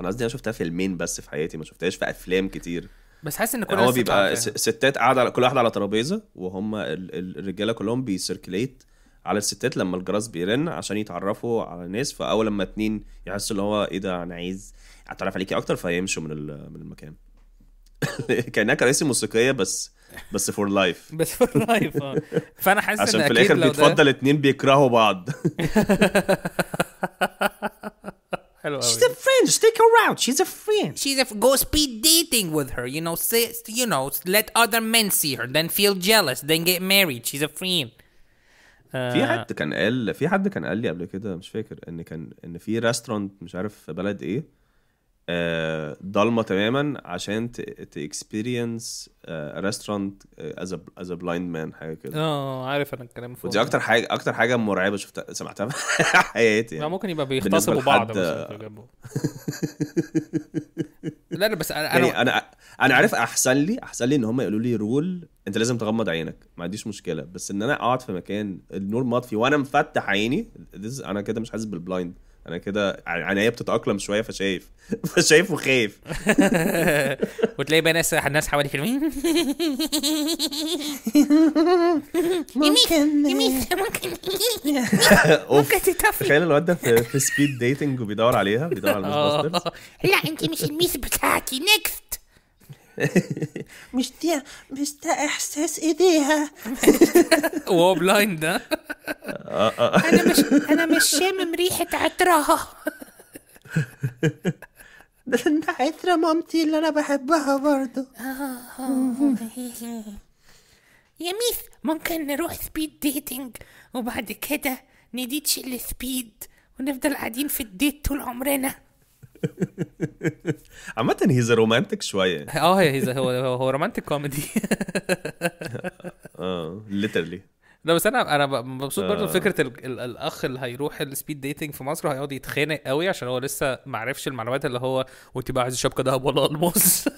انا قصدي انا شفتها فيلمين بس في حياتي ما شفتهاش في افلام كتير بس حاسس ان كل هو بيبقى يعني. ستات قاعده كل واحده على ترابيزه وهم الرجاله كلهم بيسيركليت على الستات لما الجرس بيرن عشان يتعرفوا على الناس فاول لما اتنين يحسوا اللي هو ايه ده انا عايز اتعرف عليكي اكتر فيمشوا من من المكان كانها كراسي موسيقيه بس بس فور لايف بس فور لايف اه فانا حاسس ان عشان في الاخر بيتفضل اتنين بيكرهوا بعض Hello. She's a friend. Stick around. She's a friend. She's a f- go speed dating with her. You know, say, you know, let other men see her, then feel jealous, then get married. She's a friend. في uh, حد كان قال في حد كان قال لي قبل كده مش فاكر ان كان ان في ريستورانت مش عارف في بلد ايه آه، ضلمه تماما عشان تاكسبيرينس ريستورانت از از بلايند مان حاجه كده اه عارف انا الكلام ده ودي اكتر حاجه اكتر حاجه مرعبه شفتها سمعتها في حياتي يعني ما ممكن يبقى بيختصبوا بعض مثلا لا لا بس انا يعني انا انا عارف احسن لي احسن لي ان هم يقولوا لي رول انت لازم تغمض عينك ما عنديش مشكله بس ان انا اقعد في مكان النور مطفي وانا مفتح عيني انا كده مش حاسس بالبلايند انا كده عينيا بتتاقلم شويه فشايف فشايف وخايف وتلاقي بقى ناس الناس حواليك ممكن ممكن ممكن تتفق تخيل الواد ده في سبيد ديتنج وبيدور عليها بيدور على الميس آه. لا انت مش الميس بتاعتي نكست مش دي مش ده احساس ايديها وهو بلايند ده آه، آه. انا مش انا مش شامم ريحه عطرها ده عطر مامتي اللي انا بحبها برضه يا ميث ممكن نروح سبيد ديتنج وبعد كده نديتش السبيد ونفضل قاعدين في الديت طول عمرنا عامة هيز رومانتك شوية اه هيز هو هو رومانتك كوميدي اه ليترلي لا بس انا انا مبسوط برضه آه. بفكره الاخ اللي هيروح السبيد ديتنج في مصر هيقعد يتخانق قوي عشان هو لسه ما عرفش المعلومات اللي هو وانت بقى عايز شبكه دهب ولا الماس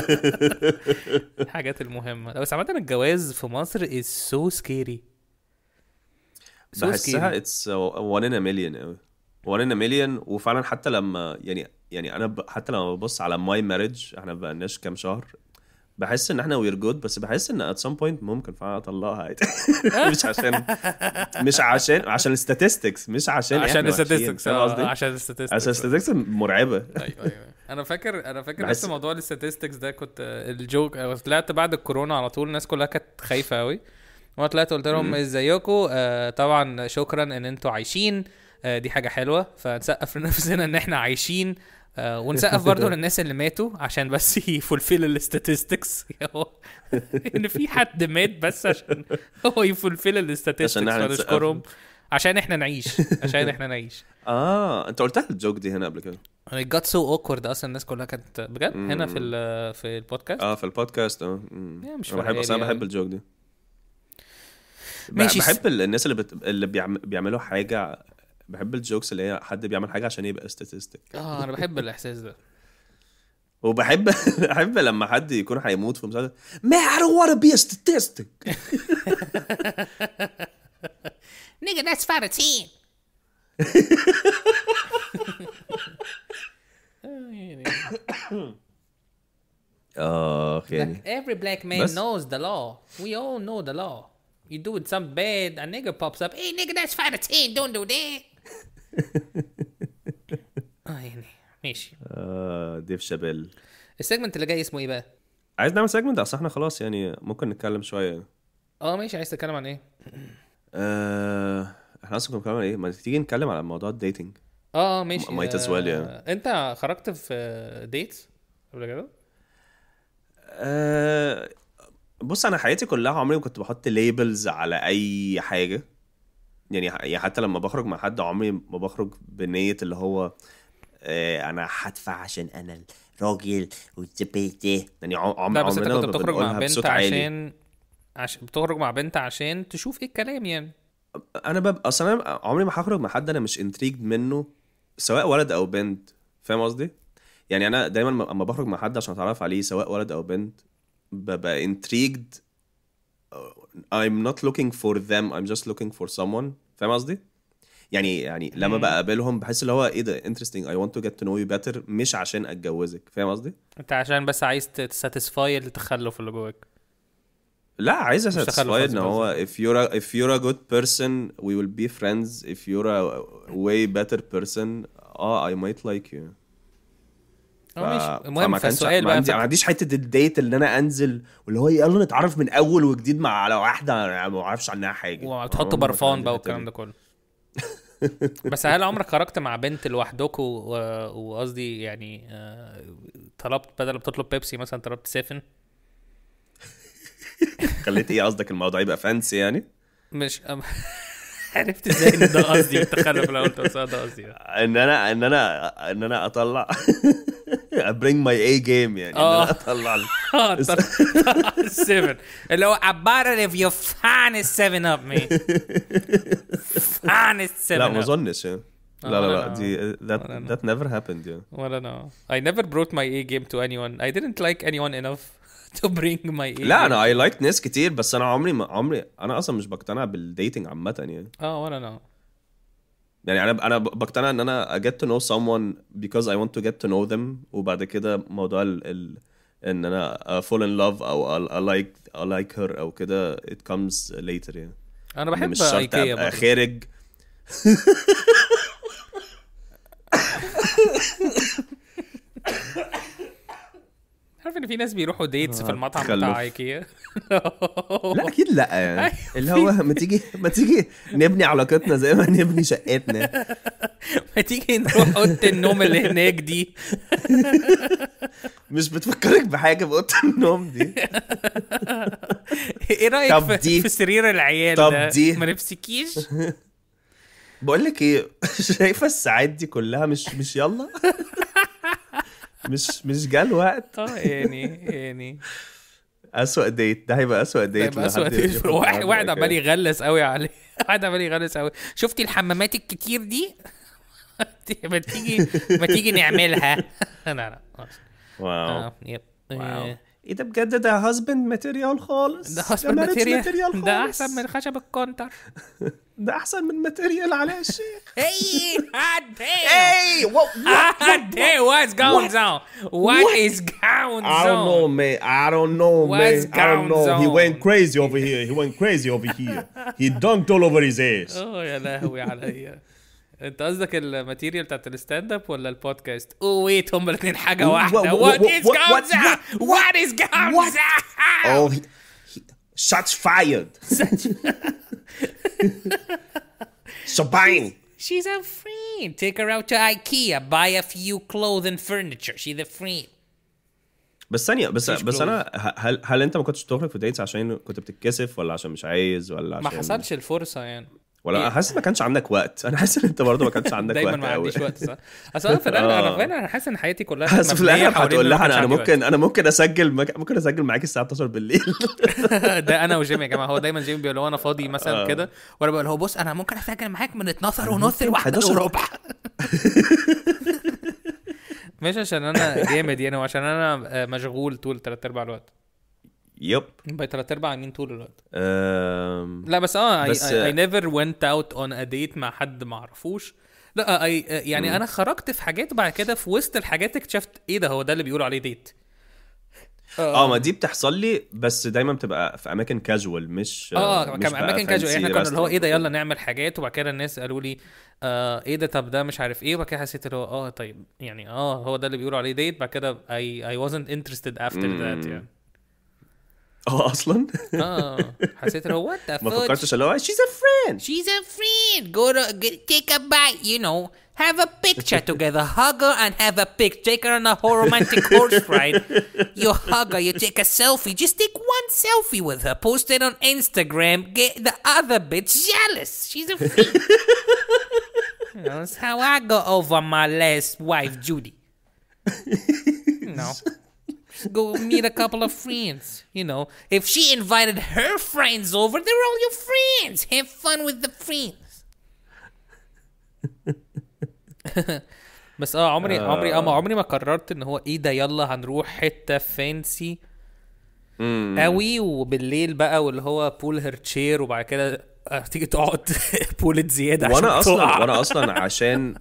الحاجات المهمه لا بس عامه الجواز في مصر از سو سكيري بحسها اتس وان ان ا مليون قوي وانا مليون وفعلا حتى لما يعني يعني انا ب... حتى لما ببص على ماي مارج احنا بقالناش كام شهر بحس ان احنا وير جود بس بحس ان ات سم بوينت ممكن فعلا اطلقها مش عشان مش عشان عشان الستاتستكس مش عشان عشان الستاتستكس آه، عشان الستاتستكس عشان الستاتستكس مرعبه ايوه ايوه انا فاكر انا فاكر بس موضوع الستاتستكس ده كنت الجوك طلعت بعد الكورونا على طول الناس كلها كانت خايفه قوي وانا طلعت قلت لهم ازيكم آه، طبعا شكرا ان انتوا عايشين آه، دي حاجه حلوه فنسقف لنفسنا ان احنا عايشين آه، ونسقف برضه للناس اللي ماتوا عشان بس يفولفيل الاستاتستكس ان في حد مات بس عشان هو يفولفيل الاستاتستكس نشكرهم عشان احنا نعيش عشان احنا نعيش اه انت قلتها الجوك دي هنا قبل كده انا جت سو اوكورد اصلا الناس كلها كانت بجد هنا في في البودكاست اه في البودكاست اه مش انا بحب اصلا يعني. بحب الجوك دي ماشي بحب الناس اللي بت... اللي بيعم... بيعملوا حاجه بحب الجوكس اللي هي حد بيعمل حاجه عشان يبقى ستاتستيك اه انا بحب الاحساس ده وبحب بحب لما حد يكون هيموت في مسلسل ما I don't wanna be a statistic nigga that's اوكي every black man knows the law we all know the law you do some bad a nigga pops up hey nigga that's 5 to 10 don't do that اه يعني ماشي آه ديف شابيل السيجمنت اللي جاي اسمه ايه بقى؟ عايز نعمل سيجمنت اصل احنا خلاص يعني ممكن نتكلم شويه اه ماشي عايز تتكلم عن ايه؟ آه احنا اصلا كنا بنتكلم عن ايه؟ ما تيجي نتكلم على موضوع الديتنج آه،, اه ماشي مايت از ويل يعني آه، انت خرجت في ديت قبل كده؟ آه بص انا حياتي كلها عمري ما كنت بحط ليبلز على اي حاجه يعني, يعني حتى لما بخرج مع حد عمري ما بخرج بنيه اللي هو آه انا هدفع عشان انا راجل والزبيت يعني عمري لا بس انت كنت بتخرج مع بنت عشان عشان بتخرج مع بنت عشان تشوف ايه الكلام يعني انا ببقى اصلا انا عمري ما هخرج مع حد انا مش انتريجد منه سواء ولد او بنت فاهم قصدي؟ يعني انا دايما لما بخرج مع حد عشان اتعرف عليه سواء ولد او بنت ببقى انتريجد I'm not looking for them I'm just looking for someone فاهم قصدي؟ يعني يعني لما بقابلهم بحس اللي هو ايه ده انترستنج اي ونت تو جيت تو نو يو بيتر مش عشان اتجوزك فاهم قصدي؟ انت عشان بس عايز تساتيسفاي التخلف اللي جواك لا عايز اساتيسفاي ان هو if you're a, if you're a good person we will be friends if you're a way better person اه oh, I might like you اه، ماشي المهم فالسؤال بقى ما عنديش حته الديت اللي انا انزل واللي هو يلا نتعرف من اول وجديد مع على واحده انا ما اعرفش عنها حاجه وتحط برفان بقى والكلام ده كله بس هل عمرك خرجت مع بنت لوحدكم وقصدي يعني آه، طلبت بدل ما تطلب بيبسي مثلا طلبت سيفن خليت ايه قصدك الموضوع يبقى فانسي يعني مش عرفت ازاي ان ده قصدي التخلف لو انت بس ده قصدي ان انا ان انا ان انا اطلع ابرينج ماي اي جيم يعني ان انا آه. اطلع السيفن آه، اللي هو ابار اف يو فان is 7 مي فان fan لا ما اظنش لا لا لا آه، دي that that never happened yeah يعني. ولا no I never brought my A game to anyone I didn't like anyone enough to bring my لا انا اي لايك ناس كتير بس انا عمري ما عمري انا اصلا مش بقتنع بالديتنج عامه يعني اه ولا انا يعني انا انا بقتنع ان انا get to know someone because I want to get to know them وبعد كده موضوع ال, ان انا fall in love او اي لايك اي لايك هير او كده it comes later يعني انا يعني بحب مش شرط ابقى خارج عارف ان في ناس بيروحوا ديتس في آه، المطعم تخلف. بتاع ايكيا لا اكيد لا يعني اللي هو ما تيجي ما تيجي نبني علاقتنا زي ما نبني شقتنا ما تيجي نروح اوضه النوم اللي هناك دي مش بتفكرك بحاجه في اوضه النوم دي ايه رايك طب دي. في سرير العيال طب ده دي. ما نفسكيش بقول لك ايه شايفه الساعات دي كلها مش مش يلا مش مش جه الوقت اه يعني يعني اسوء ديت ده هيبقى اسوء ديت هيبقى اسوء ديت واحد عمال يغلس قوي عليه واحد عمال يغلس قوي شفتي الحمامات الكتير دي ما تيجي ما تيجي نعملها لا لا واو آه، واو آه، ايه ده بجد ده هازبند ماتيريال خالص ده هازبند ماتيريال ده احسن من خشب الكونتر ده احسن من ماتيريال على الشيخ اي هاد اي وات وات از جوين داون وات از جوين داون اي دونت نو مان اي دونت نو مان اي دونت نو هي وين كريزي اوفر هير هي وين كريزي اوفر هير هي دونت اول اوفر هيز ايس اوه يا لهوي عليا انت قصدك الماتيريال بتاعت الستاند اب ولا البودكاست؟ اوه ويت oh, هم الاثنين حاجه واحده وات از جامزه وات از جامزه اوه shots fired She's a friend. Take her out to IKEA, buy a few clothes and furniture. She's a friend. بس ثانية بس بس أنا هل هل أنت ما كنتش بتخرج في ديتس عشان كنت بتتكسف ولا عشان مش عايز ولا عشان ما حصلش الفرصة يعني ولا إيه. انا حاسس ما كانش عندك وقت انا حاسس ان انت برضه ما كانش عندك دايما وقت دايما ما عنديش وقت صح اصل انا في الاخر آه. انا حاسس ان حياتي كلها حاسس في الاخر هتقول لها انا ممكن انا ممكن اسجل ممكن اسجل معاك الساعه 12 بالليل ده انا وجيم يا جماعه هو دايما جيم بيقول هو انا فاضي مثلا آه. كده وانا بقول هو بص انا ممكن اسجل معاك من 12 ونص ل 11 وربع مش عشان انا جامد يعني وعشان انا مشغول طول ثلاث ارباع الوقت يب بقت ثلاث ارباع عاملين طول الوقت أم... لا بس اه بس اي نيفر ونت اوت اون ا ديت مع حد ما اعرفوش لا اي آه، آه، يعني م. انا خرجت في حاجات بعد كده في وسط الحاجات اكتشفت ايه ده هو ده اللي بيقولوا عليه ديت آه،, اه ما دي بتحصل لي بس دايما بتبقى في اماكن كاجوال مش اه كان اماكن كاجوال احنا كنا اللي هو ايه ده يلا نعمل حاجات وبعد كده الناس قالوا لي آه ايه ده طب ده مش عارف ايه وبعد كده حسيت اللي هو اه طيب يعني اه هو ده اللي بيقولوا عليه ديت بعد كده اي اي wasn't interested after that يعني اه اصلا اه حسيت انه وات ذا ما She's a friend. شيز ا فريند شيز ا فريند جو تيك ا بايت يو نو Have a picture together. Hug her and have a pic. Take her on a whole romantic horse ride. You hug her, you take a selfie. Just take one selfie with her. Post it on Instagram. Get the other bitch jealous. She's a friend. that's how I got over my last wife, Judy. no. go meet a couple of friends. You know, if she invited her friends over, they're all your friends. Have fun with the friends. بس اه عمري آه. عمري اه عمري ما قررت ان هو ايه ده يلا هنروح حته فانسي قوي وبالليل بقى واللي هو بول هير تشير وبعد كده تيجي تقعد بولت زياده عشان وانا اصلا وانا اصلا عشان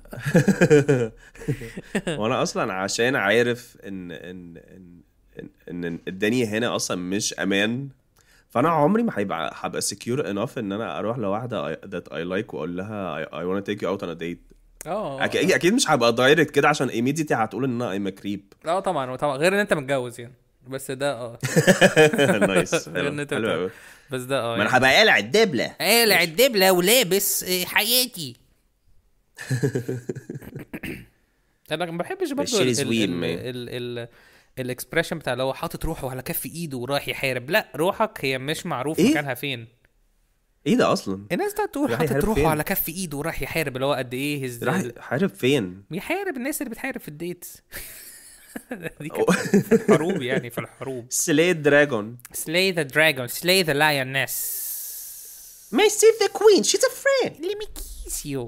وانا اصلا عشان عارف ان ان ان ان الدنيا هنا اصلا مش امان فانا عمري ما هيبقى هبقى سكيور انف ان انا اروح لواحده ذات اي لايك واقول لها اي ونت تيك يو اوت اون ا ديت اه اكيد اكيد مش هبقى دايركت كده عشان ايميديتي هتقول ان انا ايم كريب اه طبعا طبعا غير ان انت متجوز يعني بس ده اه نايس حلو بس ده اه ما انا يعني. هبقى قلع الدبله قلع الدبله ولابس آه، حياتي انا ما بحبش برضه ال ال ال الاكسبريشن بتاع اللي هو حاطط روحه على كف ايده ورايح يحارب لا روحك هي مش معروف إيه؟ مكانها فين ايه ده اصلا الناس ده تقول حاطط روحه على كف ايده وراح يحارب اللي هو قد ايه هز راح يحارب فين بيحارب الناس اللي بتحارب في الديت دي في الحروب يعني في الحروب سلاي دراجون سلاي ذا دراجون سلاي ذا لايونس May save the queen, she's a friend. Let me kiss you.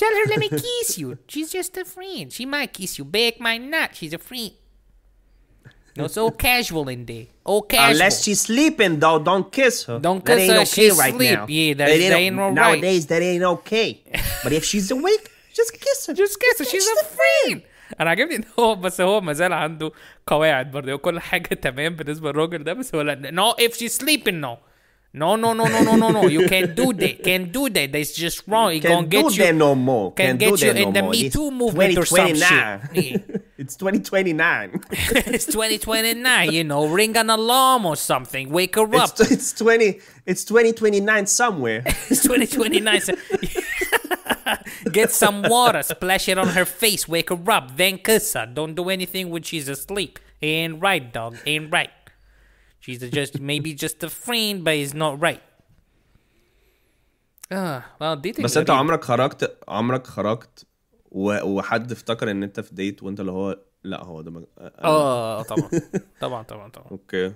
Tell her let me kiss you. She's just a friend. She might kiss you back, might not. She's a friend. No, it's all casual in there. All casual. Unless she's sleeping though, don't kiss her. Don't kiss her. Okay she's right sleep. Now. Yeah, that, that ain't, that nowadays. Right. That ain't okay. but if she's awake, just kiss her. Just kiss her. She's, she's a friend. انا عاجبني ان هو بس هو ما زال عنده قواعد برضه كل حاجه تمام بالنسبه للراجل ده بس هو لا نو if she's sleeping نو No, no, no, no, no, no, no. You can't do that. Can't do that. That's just wrong. you can't get do you, that no more. Can't, can't get you no in the more. Me Too movement or some shit. It's 2029. it's 2029. You know, ring an alarm or something. Wake her up. It's, it's 20. It's 2029 somewhere. it's 2029. Get some water, splash it on her face, wake her up, then kiss her. Don't do anything when she's asleep. Ain't right, dog. Ain't right. She's just maybe just a friend, but it's not right. Ah, well, gonna correct. I'm gonna correct. وحد افتكر ان انت في ديت وانت اللي هو لا هو ده آه،, اه طبعا طبعا طبعا طبعا اوكي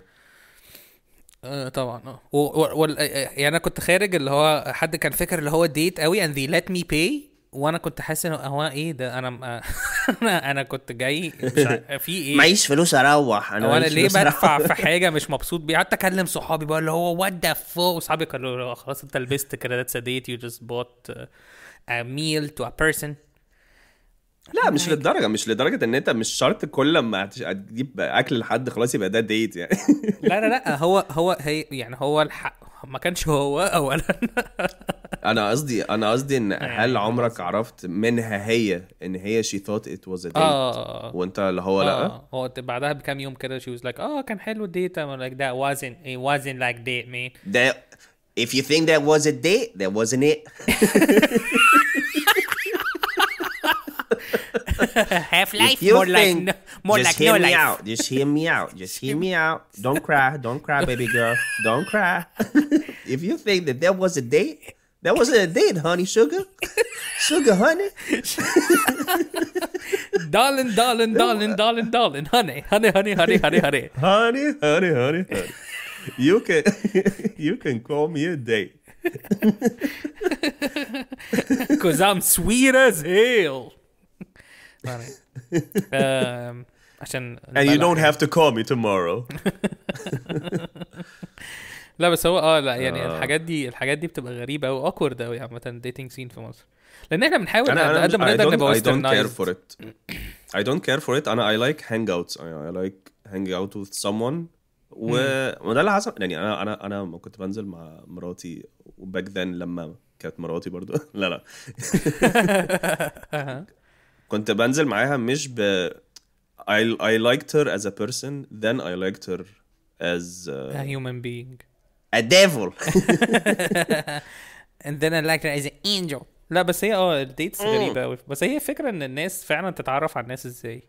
آه طبعا اه و... و... آه، آه، يعني انا كنت خارج اللي هو حد كان فاكر اللي هو ديت قوي اند ذي ليت مي باي وانا كنت حاسس ان هو ايه ده انا انا انا كنت جاي مش ع... في ايه معيش فلوس اروح انا وانا ليه بدفع في حاجه مش مبسوط بيها قعدت اكلم صحابي بقى اللي هو وات ذا فوق وصحابي قالوا خلاص انت لبست كده ذاتس ديت يو جاست بوت ا ميل تو ا بيرسون لا مش للدرجه مش لدرجه ان انت مش شرط كل لما هتجيب اكل لحد خلاص يبقى ده ديت يعني لا لا لا هو هو هي يعني هو الحق ما كانش هو اولا انا قصدي انا قصدي ان يعني هل عمرك عرفت منها هي ان هي شي ثوت ات واز ا ديت وانت اللي هو آه. لا هو آه. بعدها بكام يوم كده شي واز لايك اه كان حلو الديت ام لايك ذات وازن ات وازن لايك ديت مين ذات if you think that was a date that wasn't it Half life, more think, like no, more just like hear no me life. out. Just hear me out. Just hear me out. Don't cry. Don't cry, baby girl. Don't cry. if you think that that was a date, that wasn't a date, honey, sugar, sugar, honey, darling, darling, darling, darling, darling, honey, honey, honey, honey, honey, honey, honey, honey, honey, honey. You can you can call me a date. Cause I'm sweet as hell. عشان and you don't يعني. have to call me tomorrow لا بس هو اه لا يعني آه. الحاجات دي الحاجات دي بتبقى غريبه او اوكورد قوي عامه الديتنج سين في مصر لان احنا بنحاول على قد ما نقدر نبقى I don't care for it I don't care for it انا I like hangouts I, like hanging out with someone و... وده اللي حصل يعني انا انا انا ما كنت بنزل مع مراتي وباك ذن لما كانت مراتي برضو لا لا كنت بنزل معاها مش ب I, I liked her as a person then I liked her as a, a human being a devil and then I liked her as an angel لا بس هي اه الديتس غريبه قوي بس هي فكره ان الناس فعلا تتعرف على الناس ازاي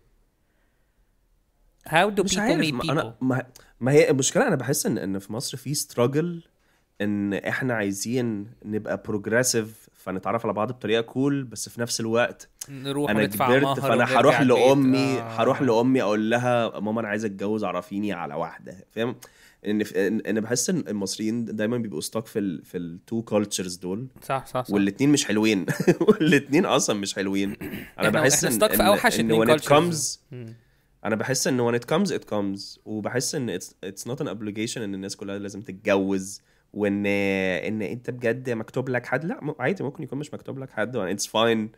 do مش people meet people أنا ما, ما هي المشكله انا بحس ان ان في مصر في struggle ان احنا عايزين نبقى progressive فنتعرف على بعض بطريقه كول بس في نفس الوقت نروح انا كبرت فانا هروح لامي آه. هروح آه. لامي اقول لها ماما انا عايز اتجوز عرفيني على واحده فاهم ان انا بحس ان المصريين دايما بيبقوا ستاك في الـ في التو كالتشرز دول صح صح, صح. والاثنين مش حلوين والاثنين اصلا مش حلوين انا بحس ان ستوك في اوحش اثنين كمز انا بحس ان وان ات كمز ات كمز وبحس ان اتس نوت ان ابليجيشن ان الناس كلها لازم تتجوز وان ان انت بجد مكتوب لك حد لا عادي ممكن يكون مش مكتوب لك حد اتس يعني فاين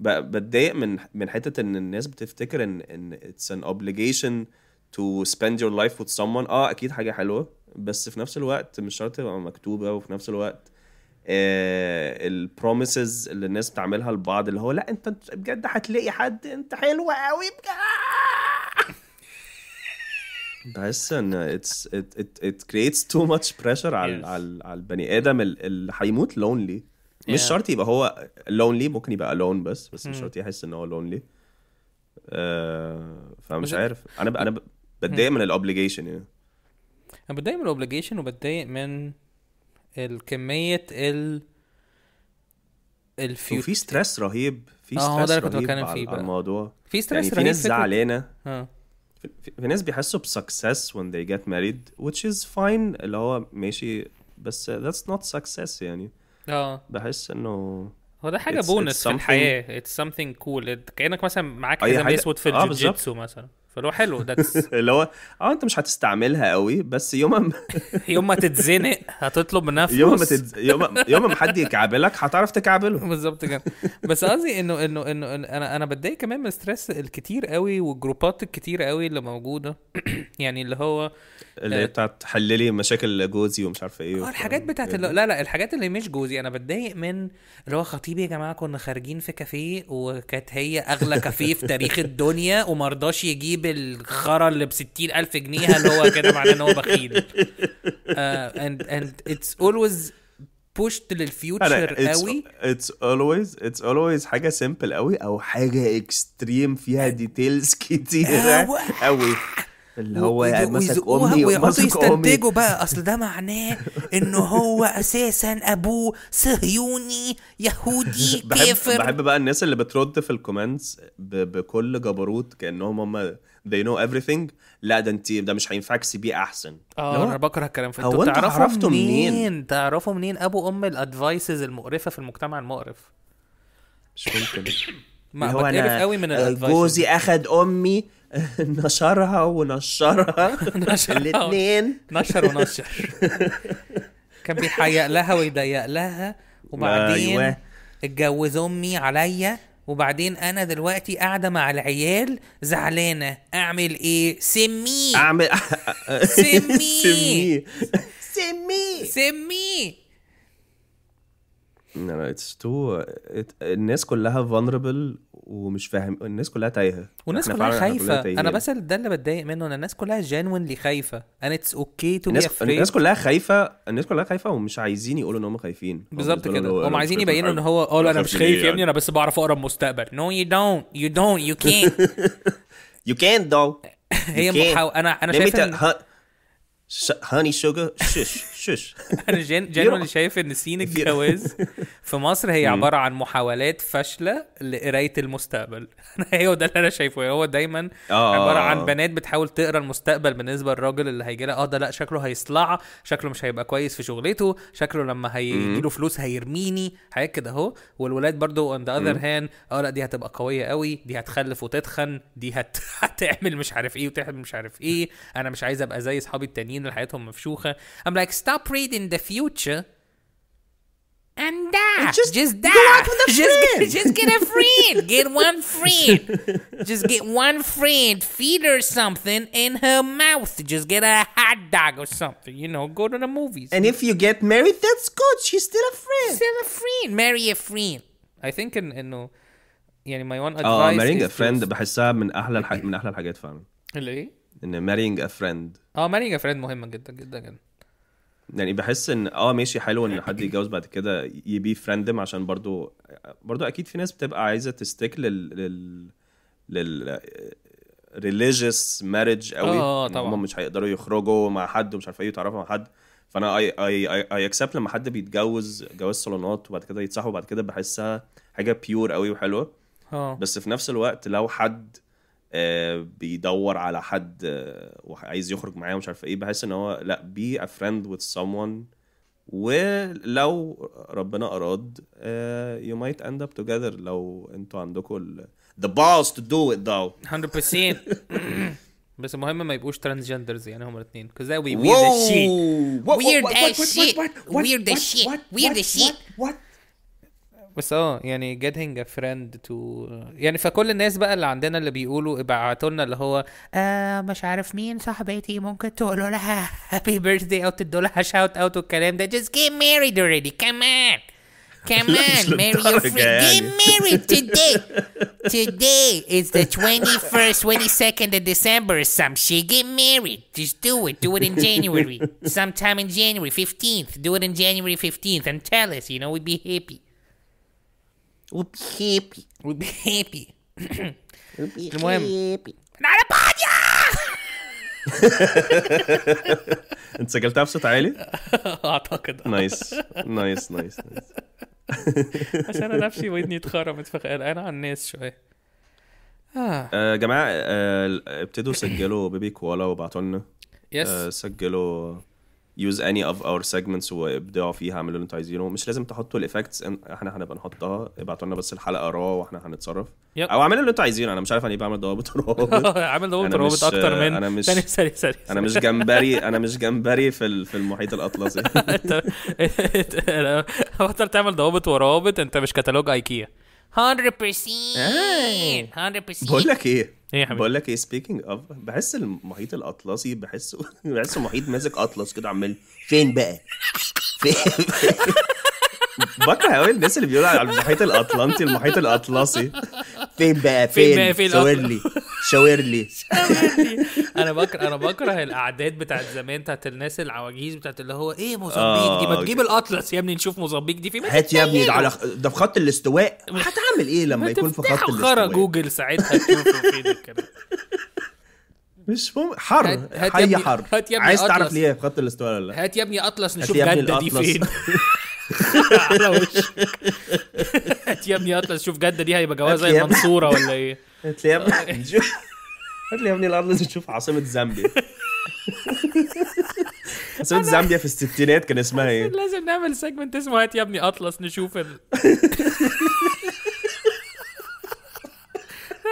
بتضايق من من حته ان الناس بتفتكر ان ان اتس ان اوبليجيشن تو سبيند يور لايف وذ someone اه اكيد حاجه حلوه بس في نفس الوقت مش شرط تبقى مكتوبه وفي نفس الوقت آه، البروميسز اللي الناس بتعملها لبعض اللي هو لا انت بجد هتلاقي حد انت حلو قوي بجد بحس ان اتس ات ات كريتس تو ماتش بريشر على على البني ادم اللي هيموت لونلي مش شرط يبقى هو لونلي ممكن يبقى لون بس بس مش hmm. شرط يحس ان هو لونلي آه فمش عارف انا ب... انا بتضايق hmm. من الاوبليجيشن يعني انا بتضايق من الاوبليجيشن وبتضايق من الكميه ال الفيوت وفي ستريس رهيب في ستريس آه رهيب كنت بتكلم فيه على بقى. الموضوع في ستريس يعني رهيب في ناس زعلانه آه. في ناس بيحسوا بسكسس when they get married which is fine اللي هو ماشي بس that's not success يعني اه بحس انه هو ده حاجه بونس في الحياه it's something cool كانك مثلا معاك حزام اسود في آه، الجوجيتسو مثلا فلو حلو ده اللي هو اه انت مش هتستعملها قوي بس يوم ما يوم ما تتزنق هتطلب منها فلوس يوم ما يوم يوم ما حد يكعبلك هتعرف تكعبله بالظبط كده بس قصدي انه انه انه انا انا بتضايق كمان من الستريس الكتير قوي والجروبات الكتير قوي اللي موجوده يعني اللي هو اللي هي آه، بتاعت حللي مشاكل جوزي ومش عارفه ايه اه الحاجات بتاعت اللي... لا لا الحاجات اللي مش جوزي انا بتضايق من اللي هو خطيب يا جماعه كنا خارجين في كافيه وكانت هي اغلى كافيه في تاريخ الدنيا وما رضاش يجيب يجيب الخرا اللي ب ألف جنيه اللي هو كده معناه ان هو بخيل اند اند اتس اولويز بوشت للفيوتشر قوي اتس اولويز اتس اولويز حاجه سيمبل قوي او حاجه اكستريم فيها ديتيلز كتيره آه، قوي اللي هو يعني مسك امي ويقعدوا يستنتجوا بقى اصل ده معناه ان هو اساسا ابوه صهيوني يهودي كافر بحب بقى الناس اللي بترد في الكومنتس بكل جبروت كانهم هم they know everything لا ده انت ده مش هينفعك سي بي احسن اه انا بكره الكلام في انت تعرفوا منين؟, منين تعرفوا منين ابو ام الادفايسز المقرفه في المجتمع المقرف مش ممكن ما هو انا قوي من آه، الادفايسز جوزي اخد امي نشرها ونشرها الاثنين نشر ونشر كان بيحيق لها ويضيق لها وبعدين أيوة. اتجوز امي عليا وبعدين انا دلوقتي قاعده مع العيال زعلانه اعمل ايه سميه اعمل سميه سميه سميه no, it's too... It... الناس كلها vulnerable ومش فاهم الناس كلها تايهه والناس كلها خايفه كلها انا بس ده اللي بتضايق منه ان الناس كلها جينوينلي خايفه انا اتس اوكي تو بي الناس كلها خايفه الناس كلها خايفه ومش عايزين يقولوا ان هم خايفين بالظبط كده هم عايزين يبينوا ان هو اه انا مش خايف يا إيه ابني انا يعني؟ بس بعرف اقرا المستقبل نو يو دونت يو دونت يو كان يو كان دو هي محاوله انا انا شايف هاني شوجر شش شش انا جن جنرالي شايف ان سين الجواز في مصر هي عباره عن محاولات فاشله لقرايه المستقبل هي ده اللي انا شايفه هو دايما آه. عباره عن بنات بتحاول تقرا المستقبل بالنسبه للراجل اللي هيجي لها اه ده لا شكله هيصلع شكله مش هيبقى كويس في شغلته شكله لما هيجي له فلوس هيرميني حاجات كده اهو والولاد برضو اون ذا اذر هاند اه لا دي هتبقى قويه قوي دي هتخلف وتتخن دي هت... هتعمل مش عارف ايه وتعمل مش عارف ايه انا مش عايز ابقى زي اصحابي التانيين اللي حياتهم مفشوخه ام لايك like stop reading the future and that just, just that just, get, just get a friend get one friend just get one friend feed her something in her mouth just get a hot dog or something you know go to the movies and if you get married that's good she's still a friend still a friend marry a friend I think in know, uh, يعني my one advice marrying a friend بحسها من احلى الح... من احلى الحاجات فعلا اللي ان marrying a friend marrying a friend جدا جدا جدا يعني بحس ان اه ماشي حلو ان حد يتجوز بعد كده يبي فرندم عشان برضو برضو اكيد في ناس بتبقى عايزه تستيك لل لل لل ريليجيوس ماريج آه، قوي اه طبعا هم مش هيقدروا يخرجوا مع حد ومش عارف ايه يتعرفوا مع حد فانا اي اي اي اكسبت لما حد بيتجوز جواز صالونات وبعد كده يتصاحبوا بعد كده بحسها حاجه بيور قوي وحلوه اه بس في نفس الوقت لو حد آه، بيدور على حد آه، وعايز يخرج معاه ومش عارف ايه بحس ان هو لا بي ا فريند وذ someone ولو ربنا اراد يو مايت اند اب توجذر لو انتوا عندكم ذا باس تو دو ات داو 100% بس المهم ما يبقوش ترانسجندرز يعني هم الاثنين كوز ذا وي ذا شيت ويرد ذا شيت ويرد ذا شيت ويرد ذا شيت بس اه يعني getting a friend to يعني فكل الناس بقى اللي عندنا اللي بيقولوا ابعتوا لنا اللي هو آه مش عارف مين صاحبتي ممكن تقولوا لها happy birthday او تدوا لها shout out والكلام ده just get married already come on Come on, marry your friend. Get married today. Today is the 21st, 22nd of December or some shit. Get married. Just do it. Do it in January. Sometime in January 15th. Do it in January 15th and tell us, you know, we'd be happy. وبيبي وبيبي المهم على انت سجلتها بصوت عالي؟ اعتقد نايس نايس نايس نايس عشان انا نفسي ودني اتخرمت فقلقان على الناس شويه آه. آه، جماعه آه ابتدوا سجلوا بيبي كوالا وبعتوا لنا يس آه سجلوا يوز اني اوف اور سيجمنتس وابدعوا فيها اعملوا اللي انتوا عايزينه مش لازم تحطوا الايفكتس احنا هنبقى نحطها ابعتوا لنا بس الحلقه را واحنا هنتصرف يب. او اعملوا اللي انتوا عايزينه انا مش عارف انا ايه بعمل ضوابط روابط عامل ضوابط روابط اكتر من انا مش تاني سري سري انا مش جمبري انا مش جمبري في في المحيط الاطلسي انت تعمل ضوابط وروابط انت مش كتالوج ايكيا 100% 100% آه. بقول لك ايه ايه بقول لك ايه سبيكينج اوف بحس المحيط الاطلسي بحسه بحسه محيط ماسك اطلس كده عمال فين بقى؟ فين بكره قوي الناس اللي بيقولوا على المحيط الاطلنطي المحيط الاطلسي فين بقى فين, فين, فين شاور لي شاور لي انا بكره انا بكره الاعداد بتاعت زمان بتاعت الناس العواجيز بتاعت اللي هو ايه موزمبيق دي ما آه، تجيب الاطلس يا ابني نشوف موزمبيق دي في هات يا ابني على ده في خط الاستواء هتعمل ايه لما يكون في خط الاستواء خرج جوجل ساعتها تشوفه فين الكلام مش مهم حر حي حر هات يا ابني عايز تعرف ليه في خط الاستواء ولا لا هات يا ابني اطلس نشوف جده دي فين على وشك هات يا ابني اطلس شوف جده دي هيبقى جوازها زي المنصوره ولا ايه؟ هات لي يا ابني هات لي يا ابني الاطلس لازم تشوف عاصمه زامبيا عاصمه زامبيا في الستينات كان اسمها ايه؟ لازم نعمل سيجمنت اسمه هات يا ابني اطلس نشوف ال...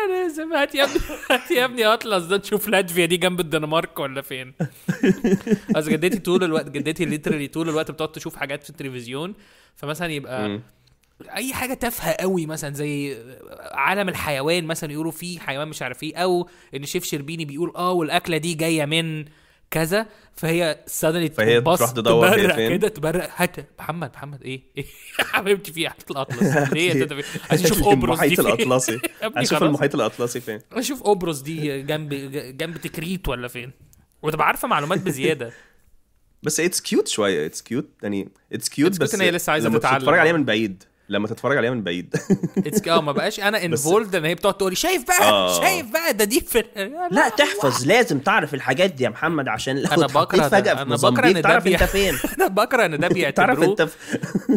لازم هات يا ابني هات يا ابني اطلس ده تشوف لاتفيا دي جنب الدنمارك ولا فين اصل جدتي طول الوقت جدتي ليترالي طول الوقت بتقعد تشوف حاجات في التلفزيون فمثلا يبقى اي حاجه تافهه قوي مثلا زي عالم الحيوان مثلا يقولوا فيه حيوان مش عارف ايه او ان شيف شربيني بيقول اه والاكله دي جايه من كذا فهي سادني فهي تروح تدور تبرق كده تبرق حتى محمد محمد ايه ايه حبيبتي في محيط الاطلس ليه عايز اشوف اوبروس المحيط الاطلسي اشوف المحيط الاطلسي فين اشوف قبرص دي جنب جنب تكريت ولا فين وتبقى عارفه معلومات بزياده بس اتس كيوت شويه اتس كيوت يعني اتس كيوت بس ان هي لسه عايزه تتعلم تتفرج عليها من بعيد لما تتفرج عليها من بعيد اتس اه ما بقاش انا انفولد ان هي بتقعد تقولي شايف بقى آه. شايف بقى ده دي في... لا, لا تحفظ لازم تعرف الحاجات دي يا محمد عشان لو انا بكره فجاه في انا بكره ان ده تعرف انت فين انا بكره ان ده بيعتبروه انت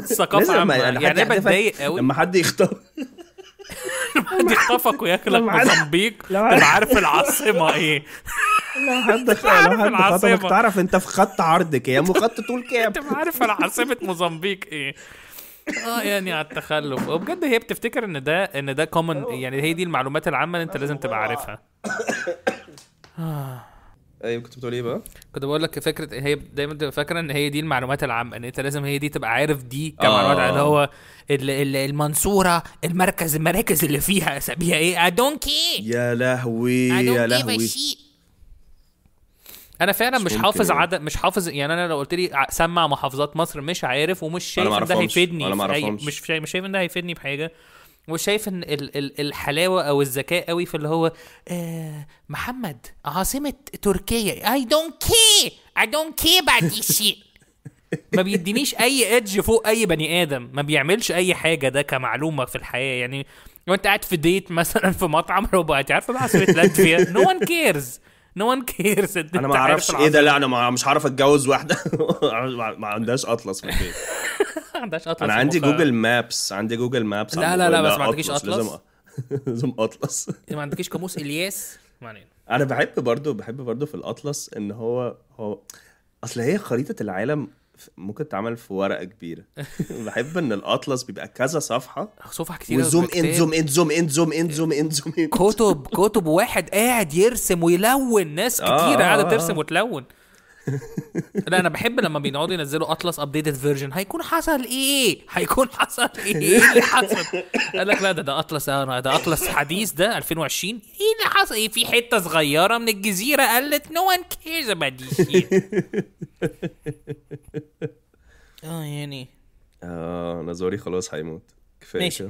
ثقافه عامه يعني انا بتضايق قوي لما حد يختار حد يخطفك وياكلك موزمبيق تبقى عارف العاصمه ايه لو حد لو حد تعرف انت في خط عرض كام إيه؟ وخط طول كام تبقى عارف عاصمه موزمبيق ايه اه يعني على التخلف وبجد هي بتفتكر ان ده ان ده كومن أيوة. يعني هي دي المعلومات العامه اللي انت لازم تبقى عارفها ايوه كنت بتقول ايه بقى؟ كنت بقول لك فكره هي دايما بتبقى فاكره ان هي دي المعلومات العامه ان انت لازم هي دي تبقى عارف دي كمعلومات آه. اللي هو المنصوره المركز المراكز اللي فيها اساميها ايه؟ ادونكي يا لهوي يا لهوي انا فعلا مش, مش حافظ يعني. عدد مش حافظ يعني انا لو قلت لي سمع محافظات مصر مش عارف ومش شايف ان ده هيفيدني أي... مش شايف... مش شايف ان ده هيفيدني بحاجه وشايف ان ال... ال... الحلاوه او الذكاء قوي في اللي هو آه محمد عاصمه تركيا اي دونت كي اي دونت كي بعد شيء ما بيدينيش اي ادج فوق اي بني ادم ما بيعملش اي حاجه ده كمعلومه في الحياه يعني وانت قاعد في ديت مثلا في مطعم ربع انت عارفه بقى عاصمه لاتفيا نو وان كيرز نو ون كيرز انا ما اعرفش ايه ده لا انا مش هعرف اتجوز واحده ما عندهاش اطلس في البيت ما عندهاش اطلس انا عندي جوجل مابس عندي جوجل مابس لا لا لا بس ما عندكيش اطلس لازم لازم اطلس ما عندكيش قاموس الياس معنى انا بحب برضو بحب برضو في الاطلس ان هو هو اصل هي خريطه العالم ممكن تعمل في ورقه كبيره بحب ان الاطلس بيبقى كذا صفحه صفحه كتير وزوم ان زوم ان زوم ان زوم ان زوم ان زوم كتب كتب واحد قاعد يرسم ويلون ناس كتير آه، آه، قاعده آه، ترسم وتلون لا انا بحب لما بيقعدوا ينزلوا اطلس ابديتد فيرجن هيكون حصل ايه هيكون حصل ايه اللي حصل قال لك لا ده ده اطلس انا آه، ده اطلس حديث ده 2020 ايه اللي حصل ايه في حته صغيره من الجزيره قالت نو وان كيرز اباوت اه يعني اه انا خلاص هيموت كفايه ماشي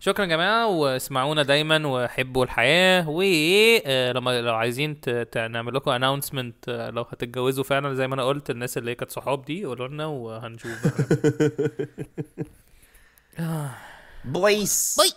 شكرا يا جماعه واسمعونا دايما وحبوا الحياه ولما آه، لو عايزين نعمل لكم اناونسمنت آه، لو هتتجوزوا فعلا زي ما انا قلت الناس اللي كانت صحاب دي قولوا لنا وهنشوف آه. بويس